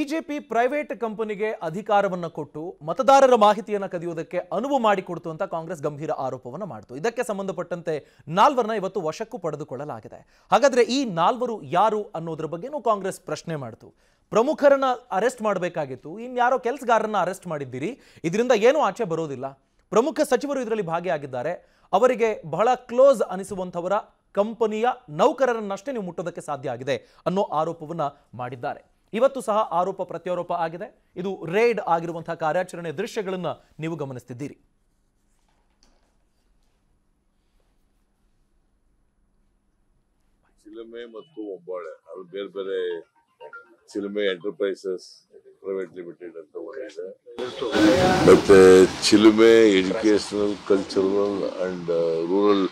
BJP private ಕಂಪನಿಗೆ ಅಧಿಕಾರವನ್ನು ಕೊಟ್ಟು ಮತದಾರರ ಮಾಹಿತಿಯನ್ನು ಕದಿಯುವುದಕ್ಕೆ ಅನುವು ಮಾಡಿಕೊಡ್ತು ಅಂತ ಕಾಂಗ್ರೆಸ್ ಗಂಭೀರ ಆರೋಪವನ್ನು ಮಾಡಿತು ಇದಕ್ಕೆ ಸಂಬಂಧಪಟ್ಟಂತೆ ನಾಲ್ವರನ್ನ ಇವತ್ತು ವಶಕ್ಕೂ ಪಡೆದುಕೊಳ್ಳಲಾಗಿದೆ ಹಾಗಾದ್ರೆ ಈ ನಾಲ್ವರು ಯಾರು ಅನ್ನೋದ್ರ ಬಗ್ಗೆನೂ ಕಾಂಗ್ರೆಸ್ ಪ್ರಶ್ನೆ ಮಾಡಿತು ಪ್ರಮುಖರನ್ನ ಅರೆಸ್ಟ್ ಮಾಡಬೇಕಾಗಿತ್ತು ಇನ್ಯಾರೋ ಕೆಲಸಗಾರರನ್ನ ಅರೆಸ್ಟ್ ಮಾಡಿದ್ದೀರಿ ಇದರಿಂದ ಏನೂ ಆಚೆ ಬರೋದಿಲ್ಲ ಪ್ರಮುಖ ಸಚಿವರು ಇದರಲ್ಲಿ ಭಾಗಿಯಾಗಿದ್ದಾರೆ ಅವರಿಗೆ ಬಹಳ ಕ್ಲೋಸ್ ಅನಿಸುವಂತವರ ಕಂಪನಿಯ ನೌಕರರನ್ನಷ್ಟೇ ನೀವು ಮುಟ್ಟೋದಕ್ಕೆ ಸಾಧ್ಯ ಆಗಿದೆ ಅನ್ನೋ ಆರೋಪವನ್ನು ಮಾಡಿದ್ದಾರೆ ಇವತ್ತು ಸಹ ಆರೋಪ ಪ್ರತ್ಯಾರೋಪ ಆಗಿದೆ ಇದು ರೇಡ್ ಆಗಿರುವಂತಹ ಕಾರ್ಯಾಚರಣೆ ದೃಶ್ಯಗಳನ್ನು ನೀವು ಗಮನಿಸುತ್ತಿದ್ದೀರಿ ಚಿಲುಮೆ ಮತ್ತು ಒಬ್ಬಾಳೆ ಅಲ್ಲಿ ಬೇರೆ ಬೇರೆ ಚಿಲುಮೆ ಎಂಟರ್ಪ್ರೈಸಸ್ ಪ್ರೈವೇಟ್ ಲಿಮಿಟೆಡ್ ಅಂತ ಇದೆ ಮತ್ತೆ Chilume educational cultural and rural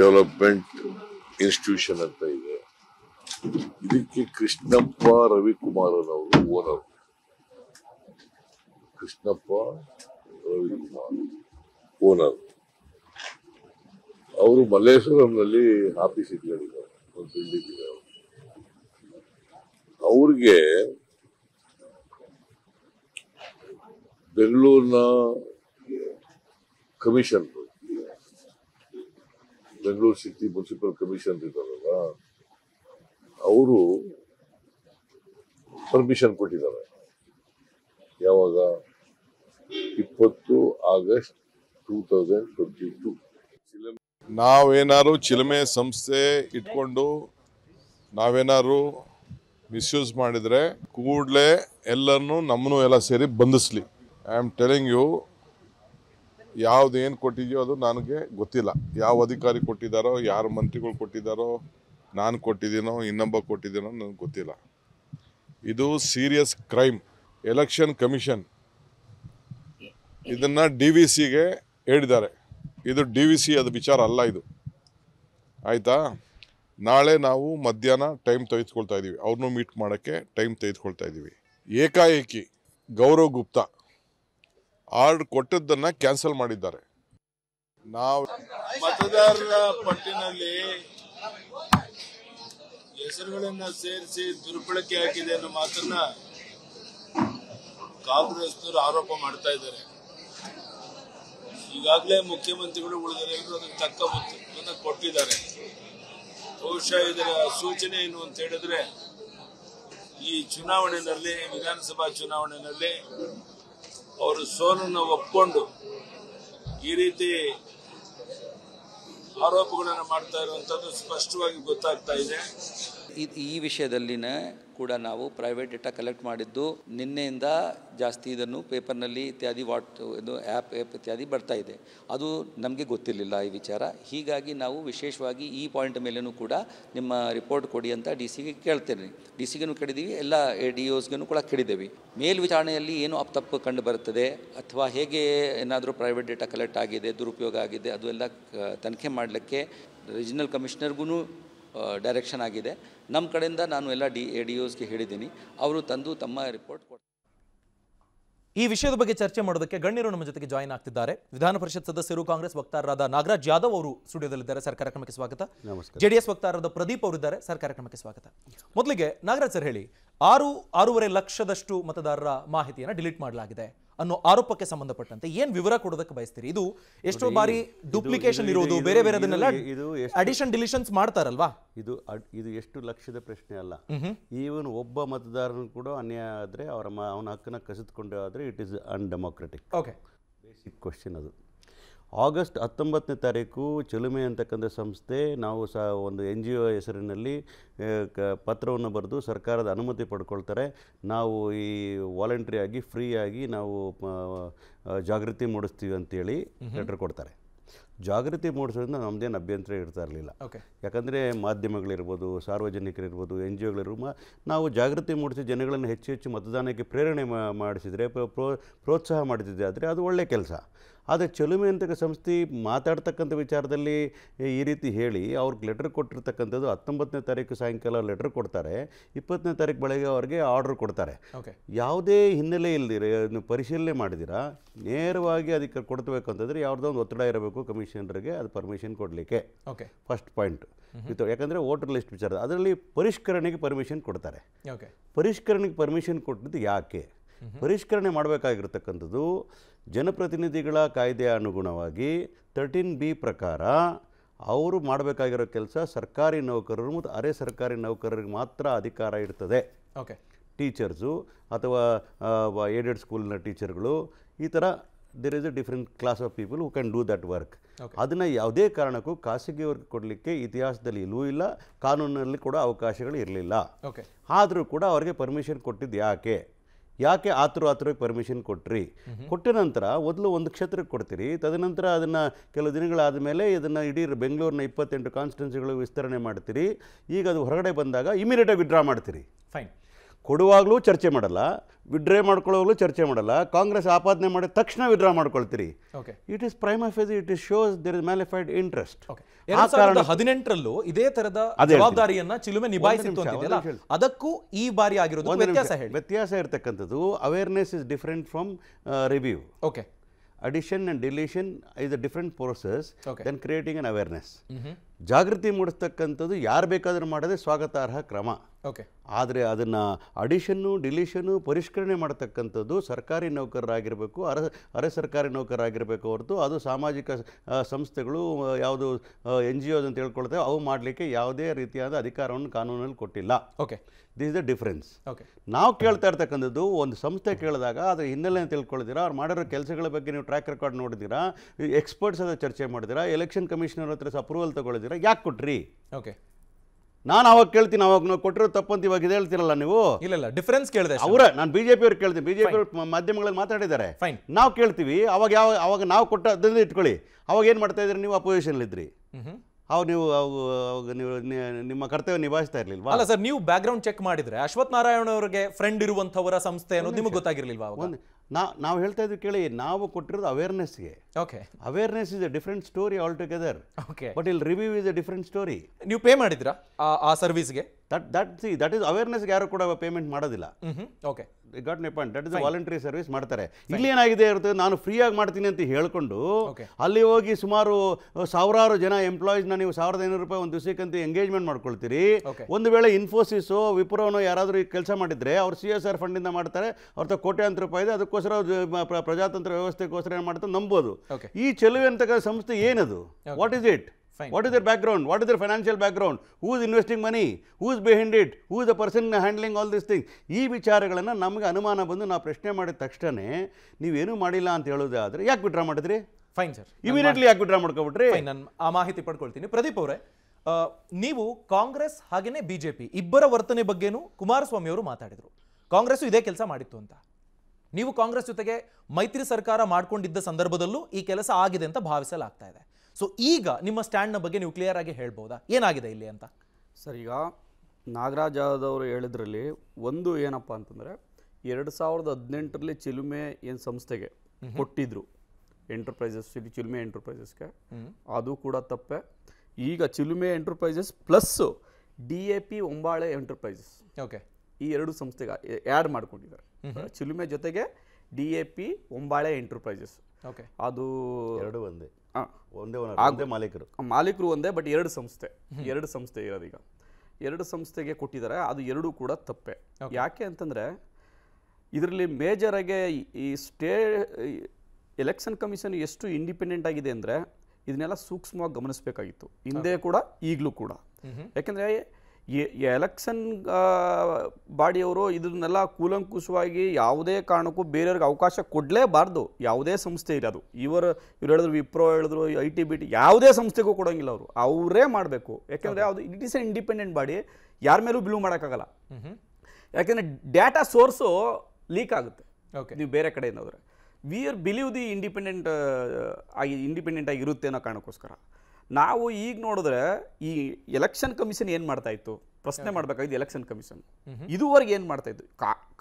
development institution ಅಂತ ಇದೆ ಇದಕ್ಕೆ ಕೃಷ್ಣಪ್ಪ ರವಿಕುಮಾರನವರು ಓನರ್ ಕೃಷ್ಣಪ್ಪ ರವಿಕುಮಾರ್ ಓನರ್ ಅವರು ಮಲ್ಲೇಶ್ವರಂನಲ್ಲಿ ಆಫೀಸ್ ಇಟ್ಕೊಂಡಿದ್ದಾರೆ ಅವ್ರಿಗೆ ಬೆಂಗಳೂರಿನ commission Bengaluru city municipal commission ಇದ್ದಾರಲ್ಲ ಅವರು ಪರ್ಮಿಷನ್ ಕೊಟ್ಟಿದ್ದಾರೆ ಯಾವಾಗ ಇಪ್ಪತ್ತು ಆಗಸ್ಟ್ ಟೂ ತೌಸಂಡ್ ಟ್ವೆಂಟಿ ನಾವೇನಾದ್ರು ಚಿಲಮೆ ಸಂಸ್ಥೆ ಇಟ್ಕೊಂಡು ನಾವೇನಾದ್ರು ಮಿಸ್ಯೂಸ್ ಮಾಡಿದರೆ ಕೂಡಲೇ ಎಲ್ಲರನ್ನೂ ನಮ್ಮನ್ನು ಎಲ್ಲ ಸೇರಿ ಬಂಧಿಸ್ಲಿ ಐ ಆಮ್ ಟೆಲಿಂಗ್ ಯು ಯಾವ್ದು ಏನು ಕೊಟ್ಟಿದೆಯೋ ಅದು ನನಗೆ ಗೊತ್ತಿಲ್ಲ ಯಾವ ಅಧಿಕಾರಿ ಕೊಟ್ಟಿದ್ದಾರೋ ಯಾರು ಮಂತ್ರಿಗಳು ಕೊಟ್ಟಿದ್ದಾರೋ ನಾನು ಕೊಟ್ಟಿದ್ದೀನೋ ಇನ್ನೊಬ್ಬ ಕೊಟ್ಟಿದ್ದೀನೋ ನನಗೆ ಗೊತ್ತಿಲ್ಲ ಇದು ಸೀರಿಯಸ್ ಕ್ರೈಮ್ ಎಲೆಕ್ಷನ್ ಕಮಿಷನ್ ಇದನ್ನು ಡಿ ವಿ ಸಿಗೆ ಹೇಳಿದ್ದಾರೆ ಇದು ಡಿ ವಿ ಸಿ ಅದು ವಿಚಾರ ಅಲ್ಲ ಇದು ಆಯಿತಾ ನಾಳೆ ನಾವು ಮಧ್ಯಾಹ್ನ ಟೈಮ್ ತೆಗೆದುಕೊಳ್ತಾ ಇದ್ದೀವಿ ಅವ್ರನ್ನೂ ಮೀಟ್ ಮಾಡೋಕ್ಕೆ ಟೈಮ್ ತೆಗೆದುಕೊಳ್ತಾ ಇದ್ದೀವಿ ಏಕಾಏಕಿ ಗೌರವ್ ಗುಪ್ತಾ ಆರ್ಡ್ ಕೊಟ್ಟದ್ದನ್ನು ಕ್ಯಾನ್ಸಲ್ ಮಾಡಿದ್ದಾರೆ ನಾವು ಮತದಾರರ ಪಟ್ಟಿನಲ್ಲಿ ಹೆಸರುಗಳನ್ನ ಸೇರಿಸಿ ದುರ್ಬಳಕೆ ಆಗಿದೆ ಅನ್ನೋ ಮಾತನ್ನ ಕಾಂಗ್ರೆಸ್ನವರು ಆರೋಪ ಮಾಡ್ತಾ ಇದ್ದಾರೆ ಈಗಾಗಲೇ ಮುಖ್ಯಮಂತ್ರಿಗಳು ಉಳಿದರೆಲ್ಲರೂ ಅದಕ್ಕೆ ತಕ್ಕ ಉತ್ತರವನ್ನು ಕೊಟ್ಟಿದ್ದಾರೆ ಬಹುಶಃ ಇದರ ಸೂಚನೆ ಏನು ಅಂತ ಹೇಳಿದ್ರೆ ಈ ಚುನಾವಣೆಯಲ್ಲಿ ವಿಧಾನಸಭಾ ಚುನಾವಣೆಯಲ್ಲಿ ಅವರು ಸೋಲನ್ನು ಒಪ್ಕೊಂಡು ಈ ರೀತಿ ಆರೋಪಗಳನ್ನು ಮಾಡ್ತಾ ಇರುವಂತದ್ದು ಸ್ಪಷ್ಟವಾಗಿ ಗೊತ್ತಾಗ್ತಾ ಇದೆ ಈ ವಿಷಯದಲ್ಲಿನ ಕೂಡ ನಾವು ಪ್ರೈವೇಟ್ ಡೇಟಾ ಕಲೆಕ್ಟ್ ಮಾಡಿದ್ದು ನಿನ್ನೆಯಿಂದ ಜಾಸ್ತಿ ಇದನ್ನು ಪೇಪರ್ನಲ್ಲಿ ಇತ್ಯಾದಿ ವಾಟ್ ಇದು ಆ್ಯಪ್ ಆ್ಯಪ್ ಇತ್ಯಾದಿ ಬರ್ತಾ ಇದೆ ಅದು ನಮಗೆ ಗೊತ್ತಿರಲಿಲ್ಲ ಈ ವಿಚಾರ ಹೀಗಾಗಿ ನಾವು ವಿಶೇಷವಾಗಿ ಈ ಪಾಯಿಂಟ್ ಮೇಲೇನೂ ಕೂಡ ನಿಮ್ಮ ರಿಪೋರ್ಟ್ ಕೊಡಿ ಅಂತ ಡಿ ಸಿಗೆ ಕೇಳ್ತೇನೆ ಡಿ ಸಿಗೂ ಕೇಳಿದ್ದೀವಿ ಎಲ್ಲ ಎ ಡಿ ಒಸ್ಗೂ ಕೂಡ ಕೇಳಿದ್ದೇವೆ ಮೇಲ್ವಿಚಾರಣೆಯಲ್ಲಿ ಏನು ಅಪ್ತಪ್ಪು ಕಂಡು ಬರುತ್ತದೆ ಅಥವಾ ಹೇಗೆ ಏನಾದರೂ ಪ್ರೈವೇಟ್ ಡೇಟಾ ಕಲೆಕ್ಟ್ ಆಗಿದೆ ದುರುಪಯೋಗ ಆಗಿದೆ ಅದು ಎಲ್ಲ ತನಿಖೆ ಮಾಡಲಿಕ್ಕೆ ರೀಜನಲ್ ಕಮಿಷನರ್ಗೂ ಡೈರೆಕ್ಷನ್ ಆಗಿದೆ ನಮ್ಮ ಕಡೆಯಿಂದ ನಾನು ಎಲ್ಲ ಡಿ ಎ ಡಿ ಹೇಳಿದ್ದೀನಿ ಅವರು ತಂದು ತಮ್ಮ ರಿಪೋರ್ಟ್ ಈ ವಿಷಯದ ಬಗ್ಗೆ ಚರ್ಚೆ ಮಾಡೋದಕ್ಕೆ ಗಣ್ಯರು ನಮ್ಮ ಜೊತೆಗೆ ಜಾಯಿನ್ ಆಗ್ತಿದ್ದಾರೆ ವಿಧಾನ ಪರಿಷತ್ ಸದಸ್ಯರು ಕಾಂಗ್ರೆಸ್ ವಕ್ತಾರರಾದ ನಾಗರಾಜ್ ಯಾದವ್ ಅವರು ಸ್ಟುಡಿಯೋದಲ್ಲಿದ್ದಾರೆ ಸರ್ ಕಾರ್ಯಕ್ರಮಕ್ಕೆ ಸ್ವಾಗತ ಜೆಡಿಎಸ್ ವಕ್ತಾರರಾದ ಪ್ರದೀಪ್ ಅವರಿದ್ದಾರೆ ಸರ್ ಕಾರ್ಯಕ್ರಮಕ್ಕೆ ಸ್ವಾಗತ ಮೊದಲಿಗೆ ನಾಗರಾಜ್ ಸರ್ ಹೇಳಿ ಆರು ಆರೂವರೆ ಲಕ್ಷದಷ್ಟು ಮತದಾರರ ಮಾಹಿತಿಯನ್ನು ಡಿಲೀಟ್ ಮಾಡಲಾಗಿದೆ ಅನ್ನೋ ಆರೋಪಕ್ಕೆ ಸಂಬಂಧಪಟ್ಟಂತೆ ಏನ್ ವಿವರ ಕೊಡೋದಕ್ಕೆ ಬಯಸ್ತೀರಿ ಇದು ಎಷ್ಟೋ ಬಾರಿ ಡೂಪ್ಲಿಕೇಶನ್ ಇರೋದು ಬೇರೆ ಬೇರೆದನ್ನೆಲ್ಲ ಇದು ಅಡಿಷನ್ ಡಿಲಿಷನ್ಸ್ ಮಾಡ್ತಾರಲ್ವಾ ಇದು ಇದು ಎಷ್ಟು ಲಕ್ಷದ ಪ್ರಶ್ನೆ ಅಲ್ಲ ಈವನ್ ಒಬ್ಬ ಮತದಾರನು ಕೂಡ ಅನ್ಯಾಯ ಆದ್ರೆ ಅವರ ಅವನ ಹಕ್ಕನ್ನ ಕಸಿದುಕೊಂಡು ಆದ್ರೆ it is undemocratic okay basic question ಅದು ಆಗಸ್ಟ್ ಹತ್ತೊಂಬತ್ತನೇ ತಾರೀಕು ಚಿಲುಮೆ ಅಂತಕ್ಕಂಥ ಸಂಸ್ಥೆ ನಾವು ಸಹ ಒಂದು ಎನ್ ಜಿ ಒ ಹೆಸರಿನಲ್ಲಿ ಕ ಪತ್ರವನ್ನು ಬರೆದು ಸರ್ಕಾರದ ಅನುಮತಿ ಪಡ್ಕೊಳ್ತಾರೆ ನಾವು ಈ ವಾಲಂಟ್ರಿಯಾಗಿ ಫ್ರೀಯಾಗಿ ನಾವು ಜಾಗೃತಿ ಮೂಡಿಸ್ತೀವಿ ಅಂತೇಳಿ ಲೆಟರ್ ಕೊಡ್ತಾರೆ ಜಾಗೃತಿ ಮೂಡಿಸೋದ್ರಿಂದ ನಮ್ಮದೇನು ಅಭ್ಯಂತರ ಇರ್ತಾ ಇರಲಿಲ್ಲ ಯಾಕಂದರೆ ಮಾಧ್ಯಮಗಳಿರ್ಬೋದು ಸಾರ್ವಜನಿಕರಿರ್ಬೋದು ಎನ್ ಜಿ ಒಗಳಿರ್ಬೋದು ನಾವು ಜಾಗೃತಿ ಮೂಡಿಸಿ ಜನಗಳನ್ನು ಹೆಚ್ಚು ಹೆಚ್ಚು ಮತದಾನಕ್ಕೆ ಪ್ರೇರಣೆ ಮಾಡಿಸಿದರೆ ಪ್ರೋತ್ಸಾಹ ಮಾಡಿದ್ದೆ ಆದರೆ ಅದು ಒಳ್ಳೆಯ ಕೆಲಸ ಆದರೆ ಚಲುಮೆ ಅಂತಕ ಸಂಸ್ಥೆ ಮಾತಾಡ್ತಕ್ಕಂಥ ವಿಚಾರದಲ್ಲಿ ಈ ರೀತಿ ಹೇಳಿ ಅವ್ರಿಗೆ ಲೆಟ್ರ್ ಕೊಟ್ಟಿರ್ತಕ್ಕಂಥದ್ದು ಹತ್ತೊಂಬತ್ತನೇ ತಾರೀಕು ಸಾಯಂಕಾಲ ಲೆಟ್ರ್ ಕೊಡ್ತಾರೆ ಇಪ್ಪತ್ತನೇ ತಾರೀಕು ಬೆಳಗ್ಗೆ ಅವ್ರಿಗೆ ಆರ್ಡ್ರ್ ಕೊಡ್ತಾರೆ ಯಾವುದೇ ಹಿನ್ನೆಲೆ ಇಲ್ಲದಿರ ಪರಿಶೀಲನೆ ಮಾಡಿದಿರಾ ನೇರವಾಗಿ ಅದಕ್ಕೆ ಕೊಡ್ತಬೇಕು ಅಂತಂದರೆ ಯಾವುದೋ ಒಂದು ಒತ್ತಡ ಇರಬೇಕು ಕಮಿಷನರ್ಗೆ ಅದು ಪರ್ಮಿಷನ್ ಕೊಡಲಿಕ್ಕೆ ಓಕೆ ಫಸ್ಟ್ ಪಾಯಿಂಟ್ ಇತ್ತು ಯಾಕಂದರೆ ವೋಟರ್ ಲಿಸ್ಟ್ ವಿಚಾರ ಅದರಲ್ಲಿ ಪರಿಷ್ಕರಣೆಗೆ ಪರ್ಮಿಷನ್ ಕೊಡ್ತಾರೆ ಪರಿಷ್ಕರಣೆಗೆ ಪರ್ಮಿಷನ್ ಕೊಟ್ಟಿದ್ದು ಯಾಕೆ ಪರಿಷ್ಕರಣೆ ಮಾಡಬೇಕಾಗಿರ್ತಕ್ಕಂಥದ್ದು ಜನಪ್ರತಿನಿಧಿಗಳ ಕಾಯ್ದೆಯ ಅನುಗುಣವಾಗಿ ತರ್ಟೀನ್ ಬಿ ಪ್ರಕಾರ ಅವರು ಮಾಡಬೇಕಾಗಿರೋ ಕೆಲಸ ಸರ್ಕಾರಿ ನೌಕರರು ಮತ್ತು ಅರೆ ಸರ್ಕಾರಿ ನೌಕರರಿಗೆ ಮಾತ್ರ ಅಧಿಕಾರ ಇರ್ತದೆ ಓಕೆ ಟೀಚರ್ಸು ಅಥವಾ ಏಡೆಡ್ ಸ್ಕೂಲ್ನ ಟೀಚರ್ಗಳು ಈ ಥರ there is a different class of people who can do that work ಅದನ್ನು ಯಾವುದೇ ಕಾರಣಕ್ಕೂ ಖಾಸಗಿಯವ್ರಿಗೆ ಕೊಡಲಿಕ್ಕೆ ಇತಿಹಾಸದಲ್ಲಿ ಇಲ್ಲವೂ ಇಲ್ಲ ಕಾನೂನಿನಲ್ಲಿ ಕೂಡ ಅವಕಾಶಗಳು ಇರಲಿಲ್ಲ ಓಕೆ ಆದರೂ ಕೂಡ ಅವರಿಗೆ ಪರ್ಮಿಷನ್ ಕೊಟ್ಟಿದ್ದು ಯಾಕೆ ಯಾಕೆ ಆತರು ಆತುರಕ್ಕೆ ಪರ್ಮಿಷನ್ ಕೊಟ್ರಿ ಕೊಟ್ಟ ನಂತರ ಮೊದಲು ಒಂದು ಕ್ಷೇತ್ರಕ್ಕೆ ಕೊಡ್ತೀರಿ ತದನಂತರ ಅದನ್ನು ಕೆಲವು ದಿನಗಳಾದ ಮೇಲೆ ಇದನ್ನು ಇಡೀ ಬೆಂಗಳೂರಿನ ಇಪ್ಪತ್ತೆಂಟು ಕಾನ್ಸ್ಟಿಟ್ಯೂನ್ಸಿಗಳು ವಿಸ್ತರಣೆ ಮಾಡ್ತೀರಿ ಈಗ ಅದು ಹೊರಗಡೆ ಬಂದಾಗ ಇಮಿಡಿಯೇಟಾಗಿ ವಿಡ್ರಾ ಮಾಡ್ತೀರಿ ಫೈನ್ ಕೊಡುವಾಗಲೂ ಚರ್ಚೆ ಮಾಡಲ್ಲ ವಿಡ್ರಾ ಮಾಡ್ಕೊಳ್ಳೋವಾಗಲೂ ಚರ್ಚೆ ಮಾಡಲ್ಲ ಕಾಂಗ್ರೆಸ್ ಆಪಾದನೆ ಮಾಡಿದ ತಕ್ಷಣ ವಿಡ್ರಾ ಮಾಡ್ಕೊಳ್ತೀರಿ it is prime of it is shows there is mala fide interest ಹದಿನೆಂಟರಲ್ಲೂ ಇದೇ ತರದ ಜವಾಬ್ದಾರಿಯನ್ನ ಚಿಲುಮೆ ನಿಭಾಯಿಸಿತ್ತು ಅದಕ್ಕೂ ಈ ಬಾರಿ ಆಗಿರೋದು ವ್ಯತ್ಯಾಸ ಇರ್ತಕ್ಕಂಥದ್ದು awareness is different from review okay addition and deletion is a different process then creating an awareness ಜಾಗೃತಿ ಮೂಡಿಸ್ತಕ್ಕಂಥದ್ದು ಯಾರು ಬೇಕಾದರೂ ಮಾಡೋದೇ ಸ್ವಾಗತಾರ್ಹ ಕ್ರಮ ಓಕೆ ಆದರೆ ಅದನ್ನು ಅಡಿಷನ್ನು ಡಿಲೀಷನ್ನು ಪರಿಷ್ಕರಣೆ ಮಾಡ್ತಕ್ಕಂಥದ್ದು ಸರ್ಕಾರಿ ನೌಕರರಾಗಿರಬೇಕು ಅರ ಅರೆ ಸರ್ಕಾರಿ ನೌಕರರಾಗಿರಬೇಕು ಹೊರತು ಅದು ಸಾಮಾಜಿಕ ಸಂಸ್ಥೆಗಳು ಯಾವುದು ಎನ್ ಜಿ ಓಸ್ ಅಂತ ಹೇಳ್ಕೊಳ್ತೇವೆ ಅವು ಮಾಡಲಿಕ್ಕೆ ಯಾವುದೇ ರೀತಿಯಾದ ಅಧಿಕಾರವನ್ನು ಕಾನೂನಲ್ಲಿ ಕೊಟ್ಟಿಲ್ಲ okay this the difference okay ನಾವು ಕೇಳ್ತಾ ಇರ್ತಕ್ಕಂಥದ್ದು ಒಂದು ಸಂಸ್ಥೆ ಕೇಳಿದಾಗ ಅದರ ಹಿನ್ನೆಲೆ ತಿಳ್ಕೊಳ್ತೀರಾ ಅವ್ರು ಮಾಡಿರೋ ಕೆಲಸಗಳ ಬಗ್ಗೆ ನೀವು ಟ್ರ್ಯಾಕ್ ರೆಕಾರ್ಡ್ ನೋಡಿದ್ದೀರಾ ಎಕ್ಸ್ಪರ್ಟ್ಸ್ ಅಂತ ಚರ್ಚೆ ಮಾಡಿದಿರಾ ಎಲೆಕ್ಷನ್ ಕಮಿಷನರ್ ಹತ್ರ ಅಪ್ರೂವಲ್ ತೊಗೊಳಿದ್ದೀರಾ ಯಾಕೆ ಕೊಟ್ರಿ ಓಕೆ ನಾನು ಅವಾಗ ಕೇಳ್ತೀನಿ ಅವಾಗ ನಾವು ಕೊಟ್ಟಿರೋ ತಪ್ಪಂತ ಇವಾಗ ಇದು ಹೇಳ್ತೀರಲ್ಲ ನೀವು ಇಲ್ಲ ಇಲ್ಲ ಡಿಫ್ರೆನ್ಸ್ ಕೇಳಿದೆ ಅವರ ನಾನು ಬಿಜೆಪಿ ಅವ್ರು ಕೇಳ್ತೀನಿ ಬಿಜೆಪಿ ಅವರು ಮಾಧ್ಯಮಗಳಲ್ಲಿ ಮಾತಾಡಿದ್ದಾರೆ ನಾವು ಕೇಳ್ತೀವಿ ಅವಾಗ ಯಾವ ಅವಾಗ ನಾವು ಕೊಟ್ಟ ಇಟ್ಕೊಳ್ಳಿ ಅವಾಗ ಏನು ಮಾಡ್ತಾ ಇದ್ರಿ ನೀವು ಅಪೋಸಿಷನ್ ಇದ್ರಿ ಅವು ನೀವು ನೀವು ನಿಮ್ಮ ಕರ್ತವ್ಯ ನಿಭಾಯಿಸ್ತಾ ಇರಲಿಲ್ವಾ ಅಲ್ಲ ಸರ್ ನೀವು ಗ್ರೌಂಡ್ ಚೆಕ್ ಮಾಡಿದ್ರೆ ಅಶ್ವಥ್ ನಾರಾಯಣ ಅವರಿಗೆ ಫ್ರೆಂಡ್ ಇರುವಂಥವರ ಸಂಸ್ಥೆ ಅನ್ನೋದು ನಿಮಗೆ ಗೊತ್ತಾಗಿರ್ಲಿಲ್ವಾ ನಾ ನಾವು ಹೇಳ್ತಾ ಇದ್ವಿ ಕೇಳಿ ನಾವು ಕೊಟ್ಟಿರೋದು ಅವೇರ್ನೆಸ್ಗೆ okay awareness is a different story all together okay but ಇಲ್ಲಿ review is a different story ನೀವು ಪೇ ಮಾಡಿದ್ರಾ ಆ ಸರ್ವಿಸ್ಗೆ that that see that is awareness ಯಾರು ಕೂಡ ಪೇಮೆಂಟ್ ಮಾಡೋದಿಲ್ಲ okay got the point that is voluntary service ಮಾಡ್ತಾರೆ ಇಲ್ಲಿ ಏನಾಗಿದೆ ಇರುತ್ತೆ ನಾನು ಫ್ರೀಯಾಗಿ ಮಾಡ್ತೀನಿ ಅಂತ ಹೇಳ್ಕೊಂಡು ಅಲ್ಲಿ ಹೋಗಿ ಸುಮಾರು ಸಾವಿರಾರು ಜನ ಎಂಪ್ಲಾಯೀಸ್ನ ನೀವು ಸಾವಿರದ ಐನೂರು ರೂಪಾಯಿ ಒಂದು ದಿವಸಕ್ಕಂತ ಎಂಗೇಜ್ಮೆಂಟ್ ಮಾಡ್ಕೊಳ್ತೀರಿ ಒಂದು ವೇಳೆ ಇನ್ಫೋಸಿಸು ವಿಪ್ರೋನೋ ಯಾರಾದರೂ ಈಗ ಕೆಲಸ ಮಾಡಿದರೆ ಅವ್ರು ಸಿ ಎಸ್ ಆರ್ ಫಂಡಿಂದ ಮಾಡ್ತಾರೆ ಅವ್ರದ್ದು ಕೋಟ್ಯಾಂತರ ರೂಪಾಯಿ ಇದೆ ಅದಕ್ಕೋಸ್ಕರ ಪ್ರಜಾತಂತ್ರ ವ್ಯವಸ್ಥೆಗೋಸ್ಕರ ಏನು ಮಾಡ್ತಾರೆ ನಂಬೋದು ಈ ಚೆಲುವೆ ಅಂತಕ್ಕಂಥ ಸಂಸ್ಥೆ ಏನದು what is it Fine. What is their background? What is their financial background? Who is investing money? Who is behind it? Who is the person handling all these things? ಈ ವಿಚಾರಗಳನ್ನು ನಮಗೆ ಅನುಮಾನ ಬಂದು ನಾವು ಪ್ರಶ್ನೆ ಮಾಡಿದ ತಕ್ಷಣ ನೀವೇನು ಮಾಡಿಲ್ಲ ಅಂತ ಹೇಳೋದಾದ್ರೆ ಯಾಕೆ ವಿಡ್ರಾ ಮಾಡಿದ್ರಿ ಫೈನ್ ಸರ್ ಇಮಿಡಿಯೇಟ್ಲಿ ಯಾಕೆ ವಿಡ್ರಾ ಮಾಡ್ಕೊಬಿಟ್ರಿ ನಾನು ಆ ಮಾಹಿತಿ ಪಡ್ಕೊಳ್ತೀನಿ ಪ್ರದೀಪ್ ಅವರೇ ನೀವು ಕಾಂಗ್ರೆಸ್ ಹಾಗೆಯೇ ಬಿ ಜೆ ಪಿ ಇಬ್ಬರ ವರ್ತನೆ ಬಗ್ಗೆನೂ ಕುಮಾರಸ್ವಾಮಿ ಅವರು ಮಾತಾಡಿದರು ಕಾಂಗ್ರೆಸ್ಸು ಇದೇ ಕೆಲಸ ಮಾಡಿತ್ತು ಅಂತ ನೀವು ಕಾಂಗ್ರೆಸ್ ಜೊತೆಗೆ ಮೈತ್ರಿ ಸರ್ಕಾರ ಮಾಡಿಕೊಂಡಿದ್ದ ಸಂದರ್ಭದಲ್ಲೂ ಈ ಕೆಲಸ ಆಗಿದೆ ಅಂತ ಭಾವಿಸಲಾಗ್ತಾ ಇದೆ ಸೊ ಈಗ ನಿಮ್ಮ ಸ್ಟ್ಯಾಂಡ್ನ ಬಗ್ಗೆ ನೀವು ಕ್ಲಿಯರ್ ಆಗಿ ಹೇಳ್ಬೋದಾ ಏನಾಗಿದೆ ಇಲ್ಲಿ ಅಂತ ಸರ್ ಈಗ ನಾಗರಾಜ್ ಅವರು ಹೇಳಿದ್ರಲ್ಲಿ ಒಂದು ಏನಪ್ಪ ಅಂತಂದರೆ ಎರಡು ಸಾವಿರದ ಹದಿನೆಂಟರಲ್ಲಿ ಚಿಲುಮೆ ಏನು ಸಂಸ್ಥೆಗೆ ಕೊಟ್ಟಿದ್ರು ಎಂಟರ್ಪ್ರೈಸಸ್ ಚಿಲುಮೆ ಎಂಟರ್ಪ್ರೈಸಸ್ಗೆ ಅದು ಕೂಡ ತಪ್ಪೆ ಈಗ Chilume enterprises plus D A P Ombale enterprises okay ಈ ಎರಡು ಸಂಸ್ಥೆಗೆ ಆ್ಯಡ್ ಮಾಡ್ಕೊಂಡಿದ್ದಾರೆ ಚಿಲುಮೆ ಜೊತೆಗೆ D A P Ombale enterprises okay ಅದು ಎರಡು ಒಂದೇ ಒಂದೇ ಮಾಲೀಕರು ಮಾಲೀಕರು ಒಂದೇ ಬಟ್ ಎರಡು ಸಂಸ್ಥೆ ಎರಡು ಸಂಸ್ಥೆ ಇರೋದೀಗ ಎರಡು ಸಂಸ್ಥೆಗೆ ಕೊಟ್ಟಿದ್ದಾರೆ ಅದು ಎರಡೂ ಕೂಡ ತಪ್ಪೆ ಯಾಕೆ ಅಂತಂದ್ರೆ ಇದರಲ್ಲಿ ಆಗಿ ಈ ಸ್ಟೇ ಎಲೆಕ್ಷನ್ ಕಮಿಷನ್ ಎಷ್ಟು ಇಂಡಿಪೆಂಡೆಂಟ್ ಆಗಿದೆ ಅಂದರೆ ಇದನ್ನೆಲ್ಲ ಸೂಕ್ಷ್ಮವಾಗಿ ಗಮನಿಸಬೇಕಾಗಿತ್ತು ಹಿಂದೆ ಕೂಡ ಈಗಲೂ ಕೂಡ ಯಾಕೆಂದ್ರೆ ಎಲೆಕ್ಷನ್ ಬಾಡಿಯವರು ಇದನ್ನೆಲ್ಲ ಕೂಲಂಕುಷವಾಗಿ ಯಾವುದೇ ಕಾರಣಕ್ಕೂ ಬೇರೆಯವ್ರಿಗೆ ಅವಕಾಶ ಕೊಡಲೇಬಾರ್ದು ಯಾವುದೇ ಸಂಸ್ಥೆ ಇರೋದು ಇವರು ಇವ್ರು ಹೇಳಿದ್ರು ವಿಪ್ರೋ ಹೇಳಿದ್ರು ಐ ಟಿ ಬಿ ಟಿ ಯಾವುದೇ ಸಂಸ್ಥೆಗೂ ಕೊಡೋಂಗಿಲ್ಲ ಅವರು ಅವರೇ ಮಾಡಬೇಕು ಯಾಕೆಂದರೆ ಯಾವುದು it is a independent body ಯಾರ ಮೇಲೂ ಬಿಲೂ ಮಾಡೋಕ್ಕಾಗಲ್ಲ ಯಾಕೆಂದರೆ ಡೇಟಾ ಸೋರ್ಸು ಲೀಕ್ ಆಗುತ್ತೆ ನೀವು ಬೇರೆ ಕಡೆಯಿಂದ ಹೋದರೆ we are believe the independent ಆಗಿ ಇಂಡಿಪೆಂಡೆಂಟ್ ಆಗಿರುತ್ತೆ ಅನ್ನೋ ಕಾರಣಕ್ಕೋಸ್ಕರ ನಾವು ಈಗ ನೋಡಿದ್ರೆ ಈ ಎಲೆಕ್ಷನ್ ಕಮಿಷನ್ ಏನು ಮಾಡ್ತಾ ಇತ್ತು ಪ್ರಶ್ನೆ ಮಾಡ್ಬೇಕಾಗಿದೆ ಎಲೆಕ್ಷನ್ ಕಮಿಷನ್ ಇದುವರೆಗೆ ಏನು ಮಾಡ್ತಾ ಇತ್ತು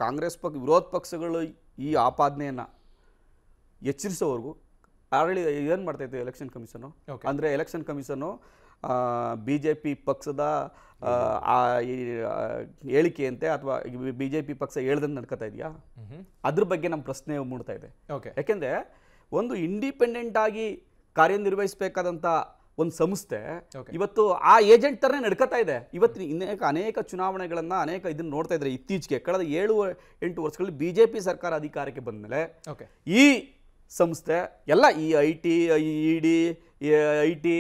ಕಾಂಗ್ರೆಸ್ ಪಕ್ಷ ವಿರೋಧ ಪಕ್ಷಗಳು ಈ ಆಪಾದನೆಯನ್ನು ಎಚ್ಚರಿಸೋವರೆಗೂ ಆರಳಿ ಏನು ಮಾಡ್ತಾ ಇತ್ತು ಎಲೆಕ್ಷನ್ ಕಮಿಷನು ಅಂದರೆ election commission B J P ಪಕ್ಷದ ಹೇಳಿಕೆಯಂತೆ ಅಥವಾ ಬಿ ಜೆ ಪಿ ಪಕ್ಷ ಹೇಳ್ದಂತ ನಡ್ಕೋತಾ ಇದೆಯಾ ಅದ್ರ ಬಗ್ಗೆ ನಮ್ಮ ಪ್ರಶ್ನೆ ಮೂಡ್ತಾ ಇದೆ ಯಾಕೆಂದ್ರೆ ಒಂದು ಇಂಡಿಪೆಂಡೆಂಟ್ ಆಗಿ ಕಾರ್ಯನಿರ್ವಹಿಸಬೇಕಾದಂಥ ಒಂದು ಸಂಸ್ಥೆ ಇವತ್ತು ಆ ಏಜೆಂಟ್ ಥರನೇ ನಡ್ಕೋತಾ ಇದೆ ಇವತ್ತು ಇನ್ನೇಕ ಅನೇಕ ಚುನಾವಣೆಗಳನ್ನು ಅನೇಕ ಇದನ್ನು ನೋಡ್ತಾ ಇದ್ದಾರೆ ಇತ್ತೀಚೆಗೆ ಕಳೆದ ಏಳು ಎಂಟು ವರ್ಷಗಳಲ್ಲಿ ಬಿ ಜೆ ಪಿ ಸರ್ಕಾರ ಅಧಿಕಾರಕ್ಕೆ ಬಂದ ಮೇಲೆ ಈ ಸಂಸ್ಥೆ ಎಲ್ಲ ಈ I T E D I T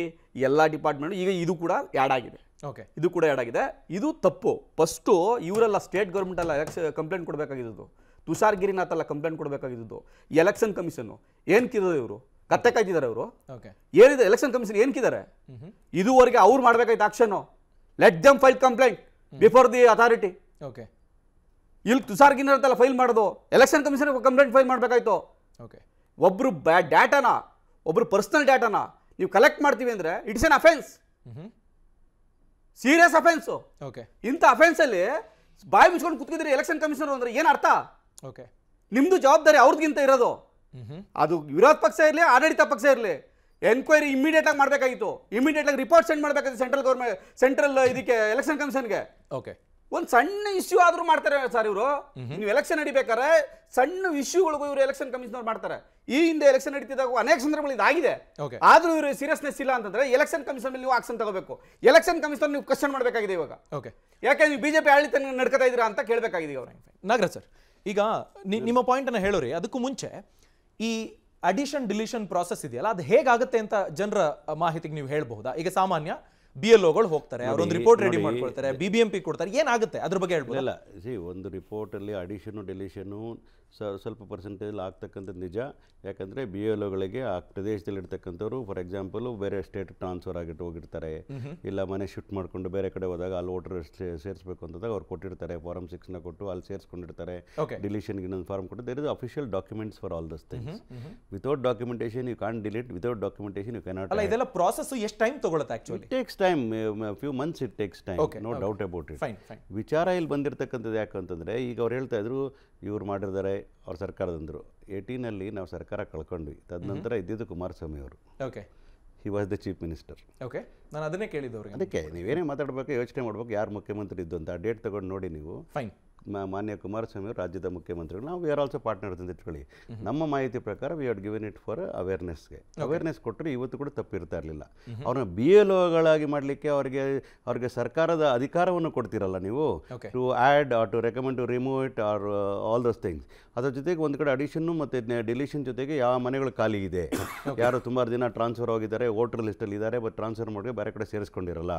ಎಲ್ಲ ಡಿಪಾರ್ಟ್ಮೆಂಟ್ ಈಗ ಇದು ಕೂಡ ಯಾಡಾಗಿದೆ ಆಗಿದೆ ಓಕೆ ಇದು ಕೂಡ ಆ್ಯಡ್ ಆಗಿದೆ ಇದು ತಪ್ಪು ಫಸ್ಟು ಇವರೆಲ್ಲ ಸ್ಟೇಟ್ ಗೌರ್ಮೆಂಟಲ್ಲ ಎಲೆಕ್ಷ ಕಂಪ್ಲೇಂಟ್ ಕೊಡಬೇಕಾಗಿದ್ದು ತುಷಾರ್ ಗಿರಿನಾಥ್ ಕಂಪ್ಲೇಂಟ್ ಕೊಡಬೇಕಾಗಿದ್ದು ಎಲೆಕ್ಷನ್ ಕಮಿಷನ್ನು ಏನಕ್ಕಿರೋದು ಇವರು ಕತ್ತೆ ಕಾಯ್ತಿದ್ದಾರೆ ಅವರು ಏನಿದೆ ಎಲೆಕ್ಷನ್ ಕಮಿಷನ್ ಏನ್ಕಿದ್ದಾರೆ ಇದುವರೆಗೆ ಅವ್ರು ಮಾಡ್ಬೇಕಾಯ್ತು action let them file complaint before the authority okay ಇಲ್ಲಿ ತುಷಾರ್ ಅಂತಲ್ಲ ಫೈಲ್ ಮಾಡೋದು ಎಲೆಕ್ಷನ್ ಕಮಿಷನ್ ಕಂಪ್ಲೇಂಟ್ ಫೈಲ್ ಮಾಡಬೇಕಾಯ್ತು ಓಕೆ ಒಬ್ರು ಡಾಟಾನ ಒಬ್ರು ಪರ್ಸನಲ್ ಡಾಟಾನ ನೀವು ಕಲೆಕ್ಟ್ ಮಾಡ್ತೀವಿ ಅಂದರೆ it's an offence serious offence okay offence ಅಲ್ಲಿ ಬಾಯಿ ಮುಚ್ಕೊಂಡು ಕುತ್ಕಿದ್ರೆ ಎಲೆಕ್ಷನ್ ಕಮಿಷನರ್ ಅಂದ್ರೆ ಏನು ಅರ್ಥ ಓಕೆ ನಿಮ್ಮದು ಜವಾಬ್ದಾರಿ ಅವ್ರದ್ಗಿಂತ ಇರೋದು ಅದು ವಿರೋಧ ಪಕ್ಷ ಇರಲಿ ಆಡಳಿತ ಪಕ್ಷ ಇರಲಿ ಎನ್ಕ್ವೈರಿ ಇಮಿಡಿಯೇಟ್ ಆಗಿ ಮಾಡಬೇಕಾಗಿತ್ತು ಇಮಿಡಿಯೇಟ್ ಆಗಿ ರಿಪೋರ್ಟ್ ಸೆಂಡ್ ಮಾಡಬೇಕಾಗಿತ್ತು ಸೆಂಟ್ರಲ್ ಗೌರ್ಮೆಂಟ್ ಸೆಂಟ್ರಲ್ ಇದಕ್ಕೆ ಎಲೆಕ್ಷನ್ ಕಮಿಷನ್ಗೆ ಓಕೆ ಒಂದು ಸಣ್ಣ ಇಶ್ಯೂ ಆದರೂ ಮಾಡ್ತಾರೆ ಸರ್ ಇವರು ನೀವು ಎಲೆಕ್ಷನ್ ನಡಿಬೇಕಾದ್ರೆ ಸಣ್ಣ ಇಶ್ಯೂಗಳಿಗೂ ಇವರು ಎಲೆಕ್ಷನ್ ಕಮಿಷನ್ ಮಾಡ್ತಾರೆ ಈ ಹಿಂದೆ ಎಲೆಕ್ಷನ್ ನಡೀತಿದ್ದಾಗ ಅನೇಕ ಸಂದರ್ಭಗಳು ಇದಾಗಿದೆ ಆದರೂ ಇವರು ಸೀರಿಯಸ್ನೆಸ್ ಇಲ್ಲ ಅಂತಂದ್ರೆ ಎಲೆಕ್ಷನ್ ಕಮಿಷನ್ ನೀವು ಆಕ್ಷನ್ ತಗೋಬೇಕು ಎಲೆಕ್ಷನ್ ಕಮಿಷನ್ ನೀವು ಕ್ವಶನ್ ಮಾಡಬೇಕಾಗಿದೆ ಇವಾಗ ಓಕೆ ಯಾಕೆ ನೀವು ಬಿಜೆಪಿ ಆಡಳಿತ ನಡ್ಕೋತಾ ಇದ್ದೀರಾ ಅಂತ ಕೇಳಬೇಕಾಗಿದೆ ಅವ್ರ ನಾಗರಾಜ್ ಸರ್ ಈಗ ನಿಮ್ಮ ಪಾಯಿಂಟನ್ನು ಹೇಳೋರಿ ಅದಕ್ಕೂ ಮುಂಚೆ ಈ ಅಡಿಷನ್ ಡಿಲಿಷನ್ ಪ್ರಾಸೆಸ್ ಇದೆಯಲ್ಲ ಅದು ಹೇಗಾಗುತ್ತೆ ಅಂತ ಜನರ ಮಾಹಿತಿಗೆ ನೀವು ಹೇಳಬಹುದಾ ಈಗ ಸಾಮಾನ್ಯ ಬಿ ಎಲ್ ಒಗಳು ಹೋಗ್ತಾರೆ ಅವರೊಂದು ರಿಪೋರ್ಟ್ ರೆಡಿ ಮಾಡ್ಕೊಳ್ತಾರೆ ಬಿ ಬಿ ಎಂ ಪಿ ಕೊಡ್ತಾರೆ ಏನಾಗುತ್ತೆ ಅದ್ರ ಬಗ್ಗೆ ಹೇಳ್ಬೋದು ಸಿ ಒಂದು ರಿಪೋರ್ಟಲ್ಲಿ ಅಡಿಷನು ಡಿಲಿಷನು ಸ್ವಲ್ಪ ಪರ್ಸೆಂಟೇಜಲ್ಲಿ ಆಗ್ತಕ್ಕಂಥದ್ದು ನಿಜ ಯಾಕಂದರೆ ಬಿ ಎಲ್ ಒಗಳಿಗೆ ಆ ಪ್ರದೇಶದಲ್ಲಿ ಇರ್ತಕ್ಕಂಥವ್ರು ಫಾರ್ ಎಕ್ಸಾಂಪಲ್ ಬೇರೆ ಸ್ಟೇಟ್ ಟ್ರಾನ್ಸ್ಫರ್ ಆಗಿಟ್ಟು ಹೋಗಿರ್ತಾರೆ ಇಲ್ಲ ಮನೆ ಶಿಫ್ಟ್ ಮಾಡಿಕೊಂಡು ಬೇರೆ ಕಡೆ ಹೋದಾಗ ಅಲ್ಲಿ ವೋಟರ್ ಸೇರಿಸಬೇಕು ಅಂತದಾಗ ಅವ್ರು ಕೊಟ್ಟಿರ್ತಾರೆ ಫಾರಮ್ ಸಿಕ್ಸ್ನ ಕೊಟ್ಟು ಅಲ್ಲಿ ಸೇರಿಸ್ಕೊಂಡಿರ್ತಾರೆ ಡಿಲೀಷನ್ಗೆ ಇನ್ನೊಂದು ಫಾರ್ಮ್ ಕೊಟ್ಟು there is official documents for all these things without documentation you can delete without documentation you cannot ಇದೆಲ್ಲ ಪ್ರಾಸೆಸ್ ಎಷ್ಟು ಟೈಮ್ ತಗೊಳುತ್ತೆ actually takes time few months it takes time no doubt about it ವಿಚಾರ ಇಲ್ಲಿ ಬಂದಿರತಕ್ಕಂಥದ್ದು ಯಾಕಂತಂದ್ರೆ ಈಗ ಅವ್ರು ಹೇಳ್ತಾ ಇದ್ರು ಇವ್ರು ಮಾಡಿರ್ತಾರೆ ಅವ್ರ ಅವ್ರ ಸರ್ಕಾರದಂದರು ಏಯ್ಟೀನಲ್ಲಿ ನಾವು ಸರ್ಕಾರ ಕಳ್ಕೊಂಡ್ವಿ ತದನಂತರ ಇದ್ದಿದ್ದು ಕುಮಾರಸ್ವಾಮಿ ಅವರು okay he was the chief minister okay ನಾನು ಅದನ್ನೇ ಅವ್ರಿಗೆ ಅದಕ್ಕೆ ನೀವೇನೇ ಮಾತಾಡಬೇಕು ಯೋಚನೆ ಮಾಡಬೇಕು ಯಾರು ಮುಖ್ಯಮಂತ್ರಿ ಇದ್ದು ಅಂತ ಆ ಡೇಟ್ ತಗೊಂಡು ನೋಡಿ ನೀವು ಫೈನ್ ಮಾನ್ಯ ಕುಮಾರಸ್ವಾಮಿ ಅವರು ರಾಜ್ಯದ ಮುಖ್ಯಮಂತ್ರಿಗಳು ನಾವು ವಿ ಆಲ್ಸೋ ಪಾರ್ಟ್ನರ್ಸ್ ಅಂತ ಇಟ್ಕೊಳ್ಳಿ ನಮ್ಮ ಮಾಹಿತಿ ಪ್ರಕಾರ we are given it for ಅವೇರ್ನೆಸ್ಗೆ ಅವೇರ್ನೆಸ್ ಕೊಟ್ಟರೆ ಇವತ್ತು ಕೂಡ ತಪ್ಪಿರ್ತಾ ಇರಲಿಲ್ಲ ಅವ್ರನ್ನ ಬಿ ಎಲ್ ಓಗಳಾಗಿ ಮಾಡಲಿಕ್ಕೆ ಅವರಿಗೆ ಅವ್ರಿಗೆ ಸರ್ಕಾರದ ಅಧಿಕಾರವನ್ನು ಕೊಡ್ತಿರಲ್ಲ ನೀವು to add or to recommend to remove it or all those things ಅದ್ರ ಜೊತೆಗೆ ಒಂದು ಕಡೆ ಅಡಿಷನ್ನು ಮತ್ತು ಡಿಲಿಷನ್ ಜೊತೆಗೆ ಯಾವ ಮನೆಗಳು ಖಾಲಿ ಇದೆ ಯಾರು ತುಂಬಾ ದಿನ ಟ್ರಾನ್ಸ್ಫರ್ ಆಗಿದ್ದಾರೆ ವೋಟರ್ ಲಿಸ್ಟಲ್ಲಿ ಇದ್ದಾರೆ ಬಟ್ ಟ್ರಾನ್ಸ್ಫರ್ ಮಾಡಿ ಬೇರೆ ಕಡೆ ಸೇರಿಸ್ಕೊಂಡಿರಲ್ಲ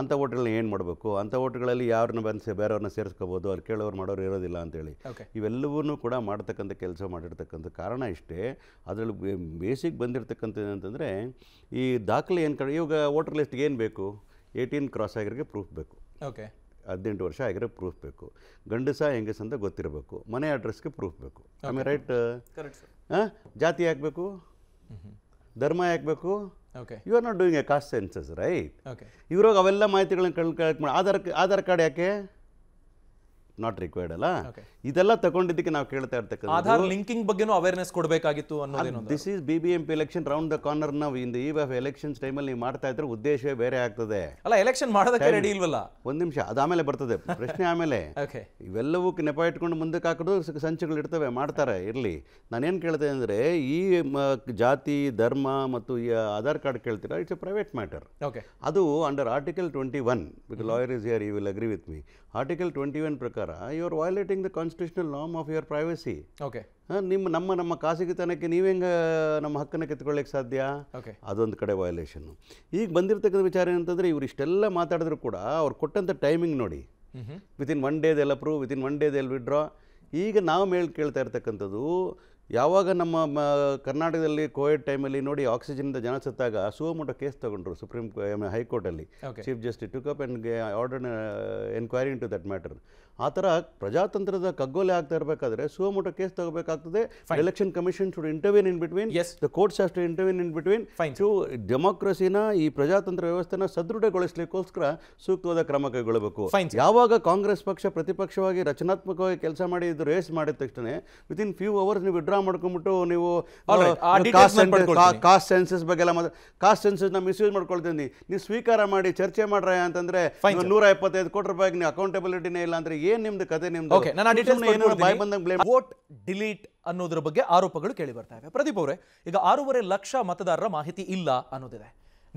ಅಂಥ ವೋಟ್ಗಳನ್ನ ಏನು ಮಾಡಬೇಕು ಅಂಥ ವೋಟ್ಗಳಲ್ಲಿ ಯಾರನ್ನ ಬಂದು ಬೇರೆಯವ್ರನ್ನ ಸೇರಿಸ್ಕೋಬೋದು ಅಲ್ಲಿ ಕೇಳೋ ಮಾಡೋರು ಮಾಡೋರು ಇರೋದಿಲ್ಲ ಅಂತೇಳಿ ಇವೆಲ್ಲವನ್ನೂ ಕೂಡ ಮಾಡ್ತಕ್ಕಂಥ ಕೆಲಸ ಮಾಡಿರ್ತಕ್ಕಂಥ ಕಾರಣ ಇಷ್ಟೇ ಅದರಲ್ಲಿ ಬೇಸಿಕ್ ಬಂದಿರತಕ್ಕಂಥದ್ದು ಅಂತಂದರೆ ಈ ದಾಖಲೆ ಏನು ಕಡೆ ಇವಾಗ ವೋಟರ್ ಲಿಸ್ಟ್ಗೆ ಏನು ಬೇಕು ಏಯ್ಟೀನ್ ಕ್ರಾಸ್ ಆಗಿರೋಕ್ಕೆ ಪ್ರೂಫ್ ಬೇಕು ಓಕೆ ಹದಿನೆಂಟು ವರ್ಷ ಆಗಿರೋ ಪ್ರೂಫ್ ಬೇಕು ಗಂಡಸ ಹೆಂಗಸ ಅಂತ ಗೊತ್ತಿರಬೇಕು ಮನೆ ಅಡ್ರೆಸ್ಗೆ ಪ್ರೂಫ್ ಬೇಕು ಆಮೇಲೆ ರೈಟ್ ಹಾಂ ಜಾತಿ ಹಾಕಬೇಕು mm-hmm. ಧರ್ಮ ಯಾಕಬೇಕು okay you are not doing a caste census right okay ಅವೆಲ್ಲ ಮಾಹಿತಿಗಳನ್ನ ಕಳ್ ಕಲೆಕ್ಟ್ ಮಾಡಿ ಆಧಾರ್ ಆಧಾರ್ ಕಾರ್ಡ್ ಯಾಕೆ ನಾಟ್ ರಿಕ್ವೈರ್ಡ್ ಅಲ್ಲ ಇದೆಲ್ಲ ತಗೊಂಡಿದ್ದಕ್ಕೆ ನಾವು ಕೇಳ್ತಾ ಇರ್ತಕ್ಕಂಥ ಆಧಾರ್ ಲಿಂಕಿಂಗ್ ಬಗ್ಗೆನೂ ಅವೇರ್ನೆಸ್ ಕೊಡಬೇಕಾಗಿತ್ತು this is B B M P election round the corner ನಾವು in the eve of elections ಟೈಮಲ್ಲಿ ನೀವು ಮಾಡ್ತಾ ಇದ್ರೆ ಉದ್ದೇಶ ಬೇರೆ ಆಗ್ತದೆ ಅಲ್ಲ ಎಲೆಕ್ಷನ್ ಮಾಡೋದಕ್ಕೆ ರೆಡಿ ಇಲ್ವಲ್ಲ ಒಂದ್ ನಿಮಿಷ ಅದಾಮೇಲೆ ಆಮೇಲೆ ಬರ್ತದೆ ಪ್ರಶ್ನೆ ಆಮೇಲೆ ಇವೆಲ್ಲವೂ ನೆಪ ಇಟ್ಕೊಂಡು ಮುಂದಕ್ಕೆ ಹಾಕಿದ್ರು ಸಂಚುಗಳು ಇರ್ತವೆ ಮಾಡ್ತಾರೆ ಇರಲಿ ನಾನೇನು ಕೇಳ್ತೇನೆ ಅಂದರೆ ಈ ಜಾತಿ ಧರ್ಮ ಮತ್ತು ಈ ಆಧಾರ್ ಕಾರ್ಡ್ ಕೇಳ್ತೀರಾ it's a private matter okay ಅದು under article twenty one because lawyer is here you will agree with me article twenty one ಪ್ರಕಾರ you are violating the constitutional norm of your privacy okay ನಿಮ್ಮ ನಮ್ಮ ನಮ್ಮ ಖಾಸಗಿತನಕ್ಕೆ ಹೆಂಗ ನಮ್ಮ ಹಕ್ಕನ್ನು ಕಿತ್ಕೊಳ್ಳಿಕ್ಕೆ ಸಾಧ್ಯ okay ಅದೊಂದು ಕಡೆ ವಯೋಲೇಷನ್ನು ಈಗ ಬಂದಿರತಕ್ಕಂಥ ವಿಚಾರ ಏನಂತಂದರೆ ಇವರು ಇಷ್ಟೆಲ್ಲ ಮಾತಾಡಿದ್ರು ಕೂಡ ಅವ್ರು ಕೊಟ್ಟಂಥ ಟೈಮಿಂಗ್ ನೋಡಿ ವಿತಿನ್ ಒನ್ ಡೇದೆಲ್ಲ ಪ್ರೂವ್ ವಿತಿನ್ ಒನ್ ಡೇದೆಲ್ಲಿ ವಿಡ್ರಾ ಈಗ ನಾವು ಮೇಲ್ ಕೇಳ್ತಾ ಇರ್ತಕ್ಕಂಥದ್ದು ಯಾವಾಗ ನಮ್ಮ ಕರ್ನಾಟಕದಲ್ಲಿ ಕೋವಿಡ್ ಟೈಮಲ್ಲಿ ನೋಡಿ ಆಕ್ಸಿಜನ್ದ ಜನ ಸತ್ತಾಗ ಸುವಮೋಟೋ ಕೇಸ್ ತಗೊಂಡ್ರು ಸುಪ್ರೀಂ ಹೈಕೋರ್ಟಲ್ಲಿ chief justice up and order enquiry into that matter ಆ ಥರ ಪ್ರಜಾತಂತ್ರದ ಕಗ್ಗೋಲೆ ಆಗ್ತಾ ಇರಬೇಕಾದ್ರೆ ಸುಮೋಟೋ ಕೇಸ್ ತಗೋಬೇಕಾಗ್ತದೆ election commission should intervene in between the courts ಅಷ್ಟು ಇಂಟರ್ವ್ಯೂನ್ ಇನ್ ಬಿಟ್ವೀನ್ ಟು ಡೆಮೋಕ್ರಸಿನ ಈ ಪ್ರಜಾತಂತ್ರ ವ್ಯವಸ್ಥೆನ ಸದೃಢಗೊಳಿಸಲಿಕ್ಕೋಸ್ಕರ ಸೂಕ್ತವಾದ ಕ್ರಮ ಕೈಗೊಳ್ಳಬೇಕು ಯಾವಾಗ ಕಾಂಗ್ರೆಸ್ ಪಕ್ಷ ಪ್ರತಿಪಕ್ಷವಾಗಿ ರಚನಾತ್ಮಕವಾಗಿ ಕೆಲಸ ಮಾಡಿ ಇದು ರೇಸ್ ಮಾಡಿದ ತಕ್ಷಣ ವಿತಿನ್ ಫ್ಯೂ ಅವರ್ಸ್ ನೀವು ವಿಡ್ರಾ ಮಾಡ್ಕೊಂಡ್ಬಿಟ್ಟು ನೀವು ಕಾಸ್ಟ್ ಸೆನ್ಸಸ್ ಬಗ್ಗೆ ಎಲ್ಲ ಕಾಸ್ಟ್ ಸೆನ್ಸಸ್ ನ ಮಿಸ್ಯೂಸ್ ಮಾಡ್ಕೊಳ್ತೀನಿ ನೀವು ಸ್ವೀಕಾರ ಮಾಡಿ ಚರ್ಚೆ ಮಾಡ್ರೆ ಅಂತಂದ್ರೆ ನೂರ ಎಪ್ಪತ್ತೈದು ಕೋಟಿ ರೂಪಾಯಿಗೆ ನೀವು ಅಕೌಂಟೆಬಿಲಿಟಿನೇ ಇಲ್ಲ ಅಂದ್ರೆ ಏನ್ ನಿಮ್ದು ಕತೆ ವೋಟ್ ಡಿಲೀಟ್ ಅನ್ನೋದ್ರ ಬಗ್ಗೆ ಆರೋಪಗಳು ಕೇಳಿ ಬರ್ತಾ ಇವೆ ಪ್ರದೀಪ್ ಅವರೇ ಈಗ ಆರೂವರೆ ಲಕ್ಷ ಮತದಾರರ ಮಾಹಿತಿ ಇಲ್ಲ ಅನ್ನೋದಿದೆ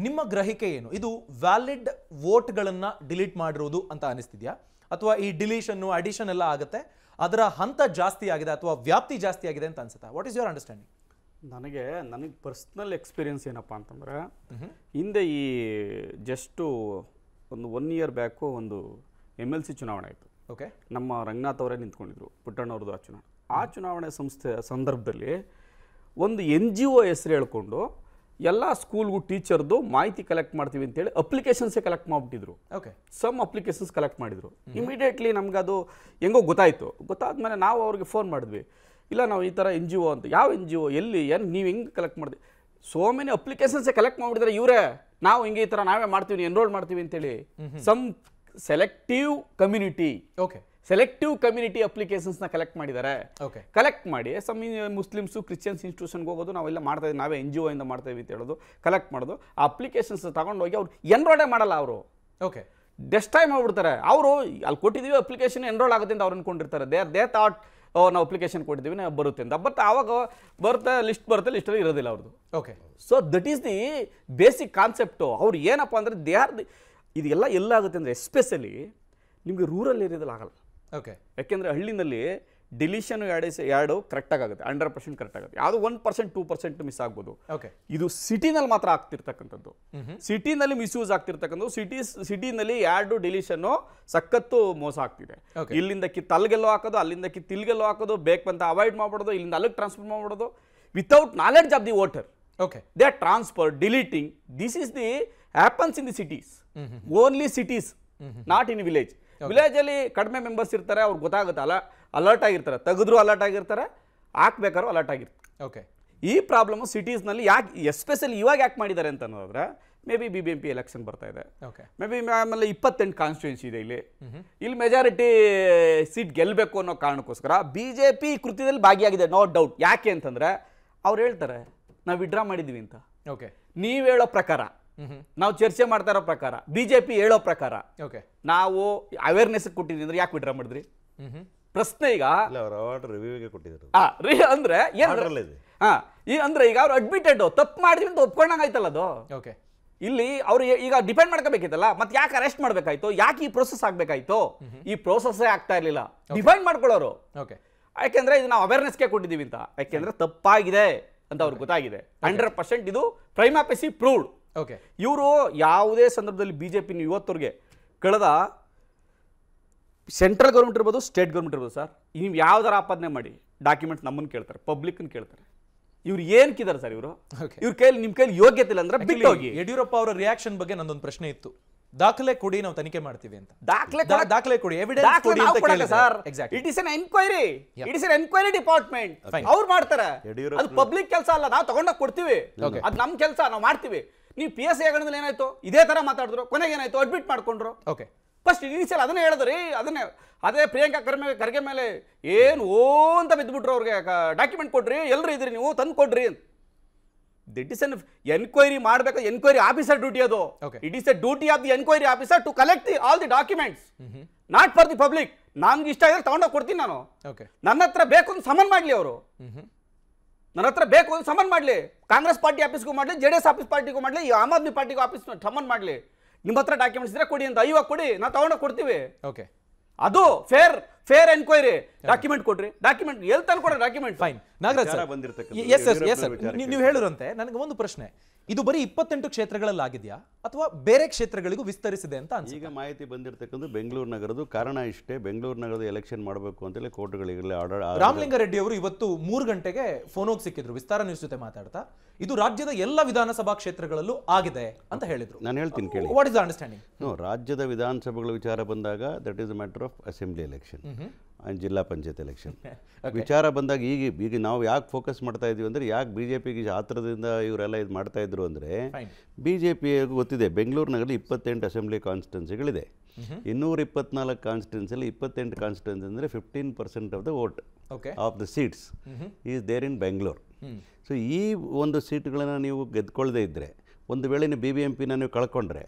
ನಿಮ್ಮ ಗ್ರಹಿಕೆ ಏನು ಇದು ವ್ಯಾಲಿಡ್ ವೋಟ್ ಗಳನ್ನ ಡಿಲೀಟ್ ಮಾಡಿರೋದು ಅಂತ ಅನಿಸ್ತಿದ್ಯಾ ಅಥವಾ ಈ ಡಿಲೀಷನ್ ಅಡಿಷನ್ ಎಲ್ಲ ಆಗುತ್ತೆ ಅದರ ಹಂತ ಜಾಸ್ತಿ ಆಗಿದೆ ಅಥವಾ ವ್ಯಾಪ್ತಿ ಜಾಸ್ತಿ ಆಗಿದೆ ಅಂತ ಅನ್ಸುತ್ತಾ ವಾಟ್ ಇಸ್ ಯುವರ್ ಅಂಡರ್ಸ್ಟ್ಯಾಂಡಿಂಗ್ ನನಗೆ ನನಗೆ ಪರ್ಸ್ನಲ್ ಎಕ್ಸ್ಪೀರಿಯನ್ಸ್ ಏನಪ್ಪ ಅಂತಂದ್ರೆ ಹಿಂದೆ ಈ ಜಸ್ಟು ಒಂದು ಒನ್ ಇಯರ್ ಬ್ಯಾಕು ಒಂದು ಎಮ್ ಎಲ್ ಸಿ ಚುನಾವಣೆ ಆಯಿತು ಓಕೆ ನಮ್ಮ ರಂಗನಾಥ್ ಅವರೇ ನಿಂತ್ಕೊಂಡಿದ್ರು ಪುಟ್ಟಣ್ಣವ್ರದ್ದು ಆ ಚುನಾವಣೆ ಆ ಚುನಾವಣೆ ಸಂಸ್ಥೆ ಸಂದರ್ಭದಲ್ಲಿ ಒಂದು ಎನ್ ಜಿ ಒ ಹೆಸರು ಹೇಳ್ಕೊಂಡು ಎಲ್ಲ ಸ್ಕೂಲ್ಗೂ ಟೀಚರ್ದು ಮಾಹಿತಿ ಕಲೆಕ್ಟ್ ಮಾಡ್ತೀವಿ ಅಂತೇಳಿ ಅಪ್ಲಿಕೇಶನ್ಸೇ ಕಲೆಕ್ಟ್ ಮಾಡಿಬಿಟ್ಟಿದ್ರು ಓಕೆ ಸಮ್ ಅಪ್ಲಿಕೇಶನ್ಸ್ ಕಲೆಕ್ಟ್ ಮಾಡಿದರು ಇಮಿಡಿಯೇಟ್ಲಿ ನಮಗದು ಹೆಂಗೋ ಗೊತ್ತಾಯಿತು ಗೊತ್ತಾದ್ಮೇಲೆ ನಾವು ಅವ್ರಿಗೆ ಫೋನ್ ಮಾಡಿದ್ವಿ ಇಲ್ಲ ನಾವು ಈ ಥರ ಎನ್ ಜಿ ಒ ಅಂತ ಯಾವ ಎನ್ ಜಿ ಒ ಎಲ್ಲಿ ಏನು ನೀವು ಹೆಂಗೆ ಕಲೆಕ್ಟ್ ಮಾಡಿದ್ವಿ ಸೋ ಮೆನಿ ಅಪ್ಲಿಕೇಶನ್ಸೇ ಕಲೆಕ್ಟ್ ಮಾಡಿಬಿಟ್ಟಿದ್ರೆ ಇವರೇ ನಾವು ಹಿಂಗೆ ಈ ಥರ ನಾವೇ ಮಾಡ್ತೀವಿ ಎನ್ರೋಲ್ ಮಾಡ್ತೀವಿ ಅಂತೇಳಿ some selective community okay selective community ಅಪ್ಲಿಕೇಶನ್ಸ್ನ ಕಲೆಕ್ಟ್ ಮಾಡಿದ್ದಾರೆ ಓಕೆ ಕಲೆಕ್ಟ್ ಮಾಡಿ ಸಮ್ ಮುಸ್ಲಿಮ್ಸು ಕ್ರಿಶ್ಚಿಯನ್ಸ್ ಇನ್ಸ್ಟಿಟ್ಯೂಷನ್ಗೆ ಹೋಗೋದು ನಾವೆಲ್ಲ ಮಾಡ್ತಾ ಇದ್ದೀವಿ ನಾವೇ ಎನ್ ಜಿ ಇಂದ ಮಾಡ್ತಾ ಅಂತ ಹೇಳೋದು ಕಲೆಕ್ಟ್ ಮಾಡೋದು ಆ ಅಪ್ಲಿಕೇಶನ್ಸ್ ಹೋಗಿ ಅವ್ರು ಎನ್ರೋಡೇ ಮಾಡಲ್ಲ ಅವರು ಓಕೆ ಟೈಮ್ ಆಗ್ಬಿಡ್ತಾರೆ ಅವರು ಅಲ್ಲಿ ಕೊಟ್ಟಿದ್ದೀವಿ ಅಪ್ಲಿಕೇಶನ್ ಎನ್ರೋಲ್ ಆಗುತ್ತೆ ಅಂತ ಅವ್ರು ಅನ್ಕೊಂಡಿರ್ತಾರೆ ದೇ ದೇ ಥಾಟ್ ನಾವು ಅಪ್ಲಿಕೇಶನ್ ಕೊಟ್ಟಿದ್ದೀವಿ ನಾವು ಬರುತ್ತೆ ಅಂತ ಬಟ್ ಆವಾಗ ಬರುತ್ತೆ ಲಿಸ್ಟ್ ಬರುತ್ತೆ ಲಿಸ್ಟಲ್ಲಿ ಇರೋದಿಲ್ಲ ಅವ್ರದ್ದು okay so that is the basic concept ಅವ್ರು ಏನಪ್ಪ ಅಂದರೆ ದೇ ಆರ್ ದಿ ಇದೆಲ್ಲ ಎಲ್ಲ ಆಗುತ್ತೆ ಅಂದರೆ ಎಸ್ಪೆಷಲಿ ನಿಮಗೆ ರೂರಲ್ ಏರಿಯಾದಲ್ಲಿ ಆಗಲ್ಲ ಓಕೆ ಯಾಕೆಂದರೆ ಹಳ್ಳಿನಲ್ಲಿ ಡಿಲೀಷನ್ ಎರಡು ಎರಡು ಕರೆಕ್ಟಾಗುತ್ತೆ ಆಗುತ್ತೆ ಹಂಡ್ರೆಡ್ ಪರ್ಸೆಂಟ್ ಕರೆಕ್ಟ್ ಆಗುತ್ತೆ ಯಾವುದು one percent two percent miss ಆಗ್ಬೋದು ಓಕೆ ಇದು ಸಿಟಿನಲ್ಲಿ ಮಾತ್ರ ಆಗ್ತಿರ್ತಕ್ಕಂಥದ್ದು ಸಿಟಿನಲ್ಲಿ ಮಿಸ್ಯೂಸ್ ಆಗ್ತಿರ್ತಕ್ಕಂಥದ್ದು ಸಿಟೀಸ್ ಸಿಟಿನಲ್ಲಿ ಎರಡು ಡಿಲೀಷನ್ನು ಸಖತ್ತು ಮೋಸ ಆಗ್ತಿದೆ ಇಲ್ಲಿಂದ ಕಿ ಅಲ್ಲಿಗೆಲ್ಲೋ ಹಾಕೋದು ಅಲ್ಲಿಂದ ಕಿ ತಿಲ್ಗೆಲ್ಲೋ ಹಾಕೋದು ಬೇಕು ಅಂತ ಅವಾಯ್ಡ್ ಮಾಡ್ಬಿಡೋದು ಇಲ್ಲಿಂದ ಅಲ್ಲಿಗೆ ಟ್ರಾನ್ಸ್ಫರ್ ಮಾಡ್ಬಿಡೋದು without knowledge of the voter okay they are transfer deleting this is the happens in the cities only cities not in village ವಿಲೇಜಲ್ಲಿ ಕಡಿಮೆ ಮೆಂಬರ್ಸ್ ಇರ್ತಾರೆ ಅವ್ರಿಗೆ ಅಲ್ಲ ಅಲರ್ಟ್ ಆಗಿರ್ತಾರೆ ತೆಗೆದ್ರು ಅಲರ್ಟ್ ಆಗಿರ್ತಾರೆ ಹಾಕ್ಬೇಕಾದ್ರೂ ಅಲರ್ಟ್ ಆಗಿರ್ತಾರೆ ಓಕೆ ಈ ಪ್ರಾಬ್ಲಮ್ ಸಿಟೀಸ್ನಲ್ಲಿ ಯಾಕೆ ಎಸ್ಪೆಷಲಿ ಇವಾಗ ಯಾಕೆ ಮಾಡಿದ್ದಾರೆ ಅಂತ ಅನ್ನೋದ್ರೆ maybe B B M P election ಬರ್ತಾ ಇದೆ ಮೇ ಬಿ ಆಮೇಲೆ ಇಪ್ಪತ್ತೆಂಟು ಕಾನ್ಸ್ಟಿಟ್ಯೂನ್ಸಿ ಇದೆ ಇಲ್ಲಿ ಇಲ್ಲಿ ಮೆಜಾರಿಟಿ ಸೀಟ್ ಗೆಲ್ಲಬೇಕು ಅನ್ನೋ ಕಾರಣಕ್ಕೋಸ್ಕರ ಬಿ ಜೆ ಪಿ ಕೃತ್ಯದಲ್ಲಿ ಭಾಗಿಯಾಗಿದೆ ನೋ ಡೌಟ್ ಯಾಕೆ ಅಂತಂದರೆ ಅವ್ರು ಹೇಳ್ತಾರೆ ನಾವು ವಿಡ್ರಾ ಮಾಡಿದ್ವಿ ಅಂತ ಓಕೆ ನೀವು ಹೇಳೋ ಪ್ರಕಾರ ನಾವು ಚರ್ಚೆ ಮಾಡ್ತಾ ಇರೋ ಪ್ರಕಾರ ಬಿಜೆಪಿ ಹೇಳೋ ಪ್ರಕಾರ ನಾವು ಅವೇರ್ನೆಸ್ ಕೊಟ್ಟಿದ್ವಿ ಅಂದ್ರೆ ಯಾಕೆ ವಿಡ್ರಾ ಮಾಡಿದ್ರಿ ಪ್ರಶ್ನೆ ಈಗ ಅಂದ್ರೆ ಈ ಅಂದ್ರೆ ಈಗ ಅವ್ರು ಅಡ್ಮಿಟೆಡ್ ತಪ್ಪು ಮಾಡಿದ್ವಿ ಅಂತ ಒಪ್ಕೊಂಡಂಗೆ ಆಯ್ತಲ್ಲ ಅದು ಓಕೆ ಇಲ್ಲಿ ಅವ್ರು ಈಗ ಡಿಪೆಂಡ್ ಮಾಡ್ಕೋಬೇಕಿತ್ತಲ್ಲ ಮತ್ತೆ ಯಾಕೆ ಅರೆಸ್ಟ್ ಮಾಡ್ಬೇಕಾಯ್ತು ಯಾಕೆ ಈ ಪ್ರೋಸೆಸ್ ಆಗ್ಬೇಕಾಯ್ತು ಈ ಪ್ರೋಸೆಸ್ಸೇ ಆಗ್ತಾ ಇರ್ಲಿಲ್ಲ ಡಿಫೈನ್ ಮಾಡ್ಕೊಳ್ಳೋರು ಓಕೆ ಯಾಕೆಂದ್ರೆ ಇದು ನಾವು ಅವೇರ್ನೆಸ್ಗೆ ಕೊಟ್ಟಿದೀವಿ ಅಂತ ಯಾಕೆಂದ್ರೆ ತಪ್ಪಾಗಿದೆ ಅಂತ ಅವ್ರಿಗೆ ಗೊತ್ತಾಗಿದೆ ಹಂಡ್ರೆಡ್ ಪರ್ಸೆಂಟ್ ಇದು ಪ್ರೈಮಾಪಿಸಿ ಪ್ರೂವ್ಡ್ ಇವರು ಯಾವುದೇ ಸಂದರ್ಭದಲ್ಲಿ ಬಿಜೆಪಿ ಜೆ ಪಿನ ಇವತ್ತವ್ರಿಗೆ ಕಳೆದ ಸೆಂಟ್ರಲ್ ಗೌರ್ಮೆಂಟ್ ಇರ್ಬೋದು ಸ್ಟೇಟ್ ಗೌರ್ಮೆಂಟ್ ಇರ್ಬೋದು ಸರ್ ನೀವು ಯಾವ್ದಾರ ಆಪಾದನೆ ಮಾಡಿ ಡಾಕ್ಯುಮೆಂಟ್ ನಮ್ಮನ್ನು ಕೇಳ್ತಾರೆ ಪಬ್ಲಿಕ್ನ ಕೇಳ್ತಾರೆ ಇವ್ರು ಕಿದಾರ ಸರ್ ಇವರು ಇವ್ರ ಕೈಲಿ ನಿಮ್ಮ ಕೈಲಿ ಯೋಗ್ಯತೆ ಇಲ್ಲ ಅಂದ್ರೆ ಬಿಟ್ಟು ಯಡಿಯೂರಪ್ಪ ಅವರ ರಿಯಾಕ್ಷನ್ ಬಗ್ಗೆ ನಂದೊಂದು ಪ್ರಶ್ನೆ ಇತ್ತು ದಾಖಲೆ ಕೊಡಿ ನಾವು ತನಿಖೆ ಮಾಡ್ತೀವಿ ಅಂತ ದಾಖಲೆ ದಾಖಲೆ ಕೊಡಿ evidence sir it is an enquiry it is an enquiry department ಅವ್ರು ಮಾಡ್ತಾರೆ ಅದು ಪಬ್ಲಿಕ್ ಕೆಲಸ ಅಲ್ಲ ನಾವು ತಗೊಂಡೋಗಿ ಕೊಡ್ತೀವಿ ಅದು ನಮ್ಮ ಕೆಲಸ ನಾವು ಮಾಡ್ತೀವಿ ನೀವು ಪಿ ಎಸ್ ಸಿ ಏನಾಯ್ತು ಇದೇ ಥರ ಮಾತಾಡಿದ್ರು ಕೊನೆಗೆ ಏನಾಯ್ತು ಅಡ್ಮಿಟ್ ಮಾಡಿಕೊಂಡ್ರು ಓಕೆ ಫಸ್ಟ್ ಇನಿಷಿಯಲ್ ಅದನ್ನೇ ರೀ ಅದನ್ನೇ ಅದೇ ಪ್ರಿಯಾಂಕಾ ಕರ್ಮ ಕರ್ಗೆ ಮೇಲೆ ಏನು ಓ ಅಂತ ಬಿದ್ದುಬಿಟ್ರು ಅವ್ರಿಗೆ ಡಾಕ್ಯುಮೆಂಟ್ ಕೊಡ್ರಿ ಎಲ್ಲರೂ ಇದ್ರಿ ನೀವು ತಂದು ಕೊಡ್ರಿ ಅಂತ ದಿಟ್ ಇಸ್ ಎನ್ ಎನ್ಕ್ವೈರಿ ಮಾಡಬೇಕು ಎನ್ಕ್ವೈರಿ ಆಫೀಸರ್ ಡ್ಯೂಟಿ ಅದು it is a duty of the enquiry officer to collect the all the documents not for the public ನಮ್ಗೆ ಇಷ್ಟ ಆಗಿದ್ರೆ ತಗೊಂಡೋಗಿ ಕೊಡ್ತೀನಿ ನಾನು ನನ್ನ ಹತ್ರ ಬೇಕು ಅಂತ ಸಮನ್ ಮಾಡಲಿ ಅವರು mm-hmm. ನನ್ನ ಹತ್ರ ಬೇಕು ಸಮನ್ ಮಾಡಲಿ ಕಾಂಗ್ರೆಸ್ ಪಾರ್ಟಿ ಆಫೀಸ್ಗೂ ಮಾಡಲಿ ಜೆ ಡಿ ಎಸ್ ಆಫೀಸ್ ಪಾರ್ಟಿಗೂ ಮಾಡಲಿ ಆಮ್ ಆದ್ಮಿ ಪಾರ್ಟಿಗೂ ಆಫೀಸ್ ಸಮನ್ ಮಾಡಲಿ ನಿಮ್ಮ ಹತ್ರ ಡಾಕ್ಯುಮೆಂಟ್ಸ್ ಇದ್ರೆ ಕೊಡಿ ಅಂತ ಐವಾಗ ಕೊಡಿ ನಾವು ತಗೊಂಡೋಗಿ ಕೊಡ್ತೀವಿ ಓಕೆ ಅದು ಫೇರ್ ಫೇರ್ ಎನ್ಕ್ವೈರಿ ಡಾಕ್ಯುಮೆಂಟ್ ಕೊಡ್ರಿ ಡಾಕ್ಯುಮೆಂಟ್ ಎಲ್ಲಿ ತಂದು ಕೊಡ್ರಿ ಡಾಕ್ಯುಮೆಂಟ್ ಫೈನ್ ನಾಗರಾಜ್ ಸರ್ ಬಂದಿರ್ತಕ್ಕಂಥ ಎಸ್ ನೀವು ಹೇಳಿರಂತೆ ನನಗೆ ಒಂದು ಪ್ರಶ್ನೆ ಇದು ಬರೀ ಇಪ್ಪತ್ತೆಂಟು ಕ್ಷೇತ್ರಗಳಲ್ಲಿ ಆಗಿದೆಯಾ ಅಥವಾ ಬೇರೆ ಕ್ಷೇತ್ರಗಳಿಗೂ ವಿಸ್ತರಿಸಿದೆ ಅಂತ ಈಗ ಮಾಹಿತಿ ಬಂದಿರತಕ್ಕಂಥ ಬೆಂಗಳೂರು ನಗರದ್ದು ಕಾರಣ ಇಷ್ಟೇ ಬೆಂಗಳೂರು ನಗರದ ಎಲೆಕ್ಷನ್ ಮಾಡಬೇಕು ಅಂತೇಳಿ ಕೋರ್ಟ್ಗಳಿಗೆ ಆರ್ಡರ್ ರಾಮಲಿಂಗಾರೆಡ್ಡಿ ಅವರು ಇವತ್ತು ಮೂರು ಗಂಟೆಗೆ ಫೋನ್ ಹೋಗಿ ಸಿಕ್ಕಿದ್ರು ವಿಸ್ತಾರ ನ್ಯೂಸ್ ಜೊತೆ ಮಾತಾಡ್ತಾ ಇದು ರಾಜ್ಯದ ಎಲ್ಲ ವಿಧಾನಸಭಾ ಕ್ಷೇತ್ರಗಳಲ್ಲೂ ಆಗಿದೆ ಅಂತ ಹೇಳಿದ್ರು ನಾನು ಹೇಳ್ತೀನಿ ಕೇಳಿ ವಾಟ್ ಇಸ್ ಅಂಡರ್ಸ್ಟ್ಯಾಂಡಿಂಗ್ ರಾಜ್ಯದ ವಿಧಾನಸಭೆಗಳ ವಿಚಾರ ಬಂದಾಗ that is a matter of assembly election and zilla panchayat election ವಿಚಾರ ಬಂದಾಗ ಈಗ ಈಗ ನಾವು ಯಾಕೆ ಫೋಕಸ್ ಮಾಡ್ತಾ ಇದ್ದೀವಿ ಅಂದರೆ ಯಾಕೆ ಬಿ ಜೆ ಪಿಗೆ ಆತರದಿಂದ ಇವರೆಲ್ಲ ಇದು ಮಾಡ್ತಾ ಇದ್ರು ಅಂದರೆ ಬಿ ಜೆ ಪಿ ಗೊತ್ತಿದೆ ಬೆಂಗಳೂರಿನಲ್ಲಿ ಇಪ್ಪತ್ತೆಂಟು ಅಸೆಂಬ್ಲಿ ಕಾನ್ಸ್ಟಿಟ್ಯೂನ್ಸಿಗಳಿದೆ ಇನ್ನೂರ ಇಪ್ಪತ್ನಾಲ್ಕು ಕಾನ್ಸ್ಟಿಟ್ಯೂನ್ಸಿಯಲ್ಲಿ ಇಪ್ಪತ್ತೆಂಟು ಕಾನ್ಸ್ಟಿಟ್ಯೂನ್ಸಿ ಅಂದರೆ fifteen percent of the vote of the seats is there in Bengaluru so ಈ ಒಂದು ಸೀಟ್ಗಳನ್ನು ನೀವು ಗೆದ್ಕೊಳ್ಳದೇ ಇದ್ದರೆ ಒಂದು ವೇಳೆ ನೀವು ಬಿ ಬಿ ಎಂ ಪಿನ ನೀವು ಕಳ್ಕೊಂಡ್ರೆ